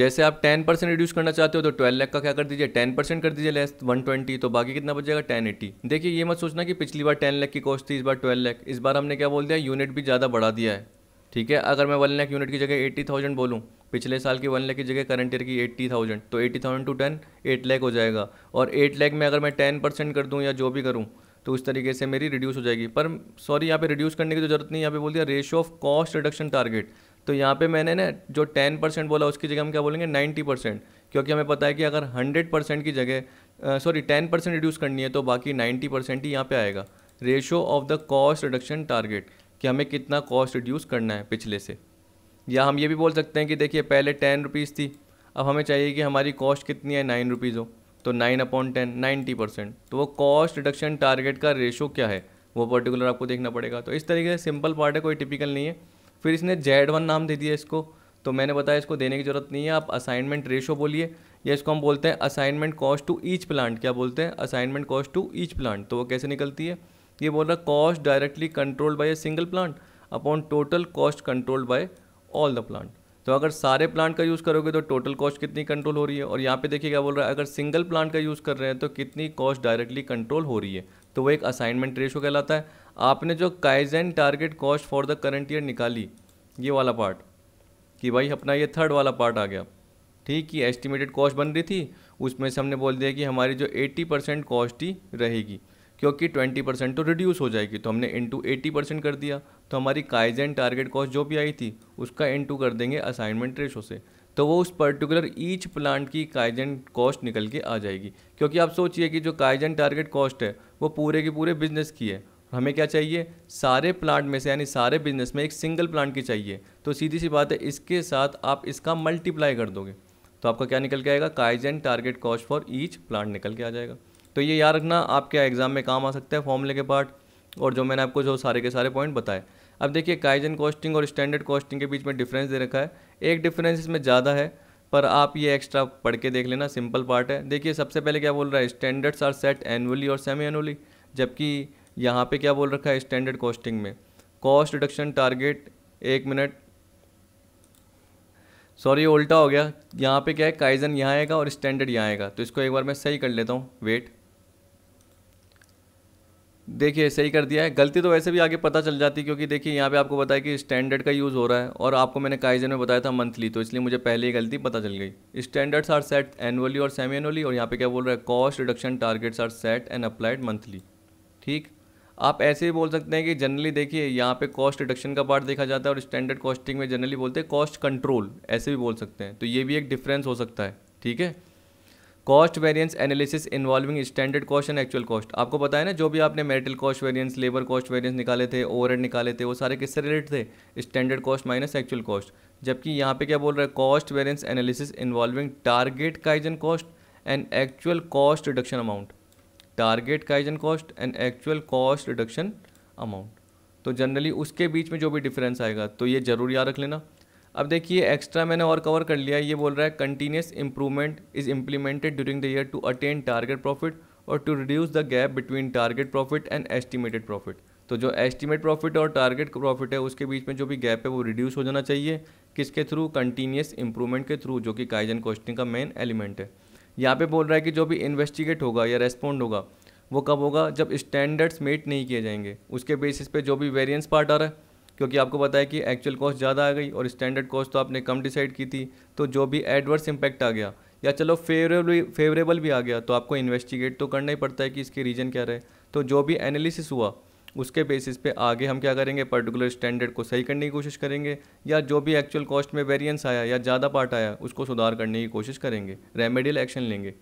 जैसे आप टेन परसेंट रिड्यूस करना चाहते हो तो ट्वेल्व लाख का क्या कर दीजिए टेन परसेंट कर दीजिए लेस वन ट्वेंटी तो बाकी कितना बच जाएगा टेन एट्टी देखिए ये मत सोचना कि पिछली बार टेन लाख की कॉस्ट थी इस बार ट्वेल्व लाख इस बार हमने क्या बोल दिया यूनिट भी ज़्यादा बढ़ा दिया है ठीक है अगर मैं वन लाख यूनिट की जगह एट्टी थाउजेंड बोलूँ पिछले साल की वन लाख की जगह करंट ईयर की एट्टी थाउजेंड तो eighty thousand to ten eight lakh हो जाएगा और एट लाख में अगर मैं टेन परसेंट कर दूँ या जो भी करूँ तो उस तरीके से मेरी रिड्यूस हो जाएगी पर सॉरी यहाँ पे रिड्यूस करने की तो ज़रूरत नहीं यहाँ पे बोल दिया ratio of cost reduction target तो यहाँ पे मैंने ना जो टेन परसेंट बोला उसकी जगह हम क्या बोलेंगे नाइन्टी परसेंट क्योंकि हमें पता है कि अगर हंड्रेड परसेंट की जगह सॉरी टेन परसेंट रिड्यूस करनी है तो बाकी नाइन्टी परसेंट ही यहाँ पे आएगा ratio of the cost reduction target कि हमें कितना कॉस्ट रिड्यूस करना है पिछले से या हम ये भी बोल सकते हैं कि देखिए पहले टेन रुपीज़ थी अब हमें चाहिए कि हमारी कॉस्ट कितनी है नाइन रुपीज़ हो तो nine upon ten ninety percent तो वो कॉस्ट रिडक्शन टारगेट का रेशो क्या है वो पर्टिकुलर आपको देखना पड़ेगा तो इस तरीके से सिंपल पार्ट है कोई टिपिकल नहीं है फिर इसने जेड वन नाम दे दिया इसको तो मैंने बताया इसको देने की ज़रूरत नहीं है आप असाइनमेंट रेशो बोलिए या इसको हम बोलते हैं assignment cost to each plant क्या बोलते हैं assignment cost to each plant तो वो कैसे निकलती है ये बोल रहा cost directly controlled by a single plant upon total cost controlled by all the plant तो अगर सारे प्लांट का यूज़ करोगे तो टोटल कॉस्ट कितनी कंट्रोल हो रही है और यहाँ पे देखिए क्या बोल रहा है अगर सिंगल प्लांट का यूज़ कर रहे हैं तो कितनी कॉस्ट डायरेक्टली कंट्रोल हो रही है तो वो एक असाइनमेंट रेशो कहलाता है आपने जो kaizen target cost for the current year निकाली ये वाला पार्ट कि भाई अपना ये थर्ड वाला पार्ट आ गया ठीक ही एस्टिमेटेड कॉस्ट बन रही थी उसमें से हमने बोल दिया कि हमारी जो 80 परसेंट कॉस्ट ही रहेगी क्योंकि 20 परसेंट तो रिड्यूस हो जाएगी तो हमने इंटू 80 परसेंट कर दिया तो हमारी काइजन टारगेट कॉस्ट जो भी आई थी उसका इन टू कर देंगे असाइनमेंट रेशो से तो वो उस पर्टिकुलर ईच प्लांट की काइजन कॉस्ट निकल के आ जाएगी क्योंकि आप सोचिए कि जो काइजन टारगेट कॉस्ट है वो पूरे के पूरे बिजनेस की है हमें क्या चाहिए सारे प्लांट में से यानी सारे बिजनेस में एक सिंगल प्लांट की चाहिए तो सीधी सी बात है इसके साथ आप इसका मल्टीप्लाई कर दोगे तो आपका क्या निकल के आएगा kaizen target cost for each plant निकल के आ जाएगा तो ये याद रखना आपके एग्ज़ाम में काम आ सकता है फॉर्मूले के पार्ट और जो मैंने आपको जो सारे के सारे पॉइंट बताए अब देखिए काइजन कॉस्टिंग और स्टैंडर्ड कॉस्टिंग के बीच में डिफरेंस दे रखा है एक डिफरेंस इसमें ज़्यादा है पर आप ये एक्स्ट्रा पढ़ के देख लेना सिंपल पार्ट है देखिए सबसे पहले क्या बोल रहा है स्टैंडर्ड्स आर सेट एनुअली और सेमी एनुअली जबकि यहाँ पे क्या बोल रखा है स्टैंडर्ड कॉस्टिंग में कॉस्ट रिडक्शन टारगेट एक मिनट सॉरी उल्टा हो गया यहाँ पे क्या है काइजन यहाँ आएगा और स्टैंडर्ड यहाँ आएगा तो इसको एक बार मैं सही कर लेता हूँ वेट देखिए सही कर दिया है गलती तो वैसे भी आगे पता चल जाती है क्योंकि देखिए यहाँ पे आपको बताया कि स्टैंडर्ड का यूज़ हो रहा है और आपको मैंने काइजन में बताया था मंथली तो इसलिए मुझे पहले ही गलती पता चल गई स्टैंडर्ड्स आर सेट एनुअली और सेमी एनुअली और यहाँ पे क्या बोल रहा है cost reduction targets are set and applied monthly ठीक आप ऐसे ही बोल सकते हैं कि जनरली देखिए यहाँ पे कॉस्ट रिडक्शन का पार्ट देखा जाता है और स्टैंडर्ड कॉस्टिंग में जनरली बोलते हैं कॉस्ट कंट्रोल ऐसे भी बोल सकते हैं तो ये भी एक डिफरेंस हो सकता है ठीक है cost variance analysis involving standard cost and actual cost आपको पता है ना जो भी आपने material cost variance labour cost variance निकाले थे ओवर निकाले थे वो सारे किससे रिलेटेड थे standard cost minus actual cost जबकि यहाँ पे क्या बोल रहा है cost variance analysis involving target kaizen cost and actual cost reduction amount target kaizen cost and actual cost reduction amount तो जनरली उसके बीच में जो भी डिफरेंस आएगा तो ये ज़रूर याद रख लेना अब देखिए एक्स्ट्रा मैंने और कवर कर लिया ये बोल रहा है continuous improvement is implemented during the year to attain target profit और to reduce the gap between target profit and estimated profit तो जो एस्टिमेट प्रॉफिट और टारगेट प्रॉफिट है उसके बीच में जो भी गैप है वो रिड्यूस हो जाना चाहिए किसके थ्रू कंटिन्यूस इंप्रूवमेंट के थ्रू जो कि काइजन कॉस्टिंग का मेन एलिमेंट है यहाँ पे बोल रहा है कि जो भी इन्वेस्टिगेट होगा या रेस्पॉन्ड होगा वो कब होगा जब स्टैंडर्ड्स मेट नहीं किए जाएंगे उसके बेसिस पे जो भी वेरिएंस पार्ट आ रहा है क्योंकि आपको पता है कि एक्चुअल कॉस्ट ज़्यादा आ गई और स्टैंडर्ड कॉस्ट तो आपने कम डिसाइड की थी तो जो भी एडवर्स इम्पैक्ट आ गया या चलो फेवरेबल फेवरेबल भी आ गया तो आपको इन्वेस्टिगेट तो करना ही पड़ता है कि इसके रीज़न क्या रहे तो जो भी एनालिसिस हुआ उसके बेसिस पे आगे हम क्या करेंगे पर्टिकुलर स्टैंडर्ड को सही करने की कोशिश करेंगे या जो भी एक्चुअल कॉस्ट में वेरिएंस आया या ज़्यादा पार्ट आया उसको सुधार करने की कोशिश करेंगे रेमेडियल एक्शन लेंगे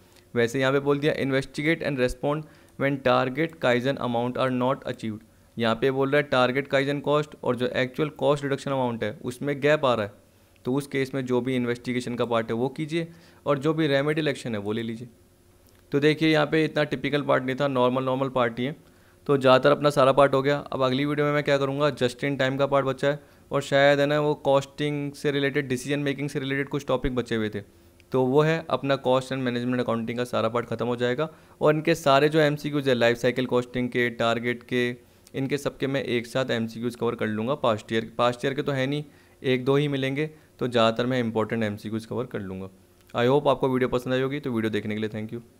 वैसे यहाँ पे बोल दिया investigate and respond when target kaizen amount are not achieved यहाँ पे बोल रहा है टारगेट काइजन कॉस्ट और जो एक्चुअल कॉस्ट रिडक्शन अमाउंट है उसमें गैप आ रहा है तो उस केस में जो भी इन्वेस्टिगेशन का पार्ट है वो कीजिए और जो भी रेमेडी इलेक्शन है वो ले लीजिए तो देखिए यहाँ पे इतना टिपिकल पार्ट नहीं था नॉर्मल नॉर्मल पार्ट ही है तो ज़्यादातर अपना सारा पार्ट हो गया अब अगली वीडियो में मैं क्या करूँगा जस्ट इन टाइम का पार्ट बचा है और शायद है ना वो कॉस्टिंग से रिलेटेड डिसीजन मेकिंग से रिलेटेड कुछ टॉपिक बचे हुए थे तो वो है अपना कॉस्ट एंड मैनेजमेंट अकाउंटिंग का सारा पार्ट खत्म हो जाएगा और इनके सारे जो एम है लाइफ साइकिल कॉस्टिंग के टारगेट के इनके सबके मैं एक साथ एम कवर कर लूँगा पास्ट ईयर पास्ट ईयर के तो है नहीं एक दो ही मिलेंगे तो ज़्यादातर मैं इंपॉर्टेंट एम कवर कर लूँगा आई होप आपको वीडियो पसंद आई होगी तो वीडियो देखने के लिए थैंक यू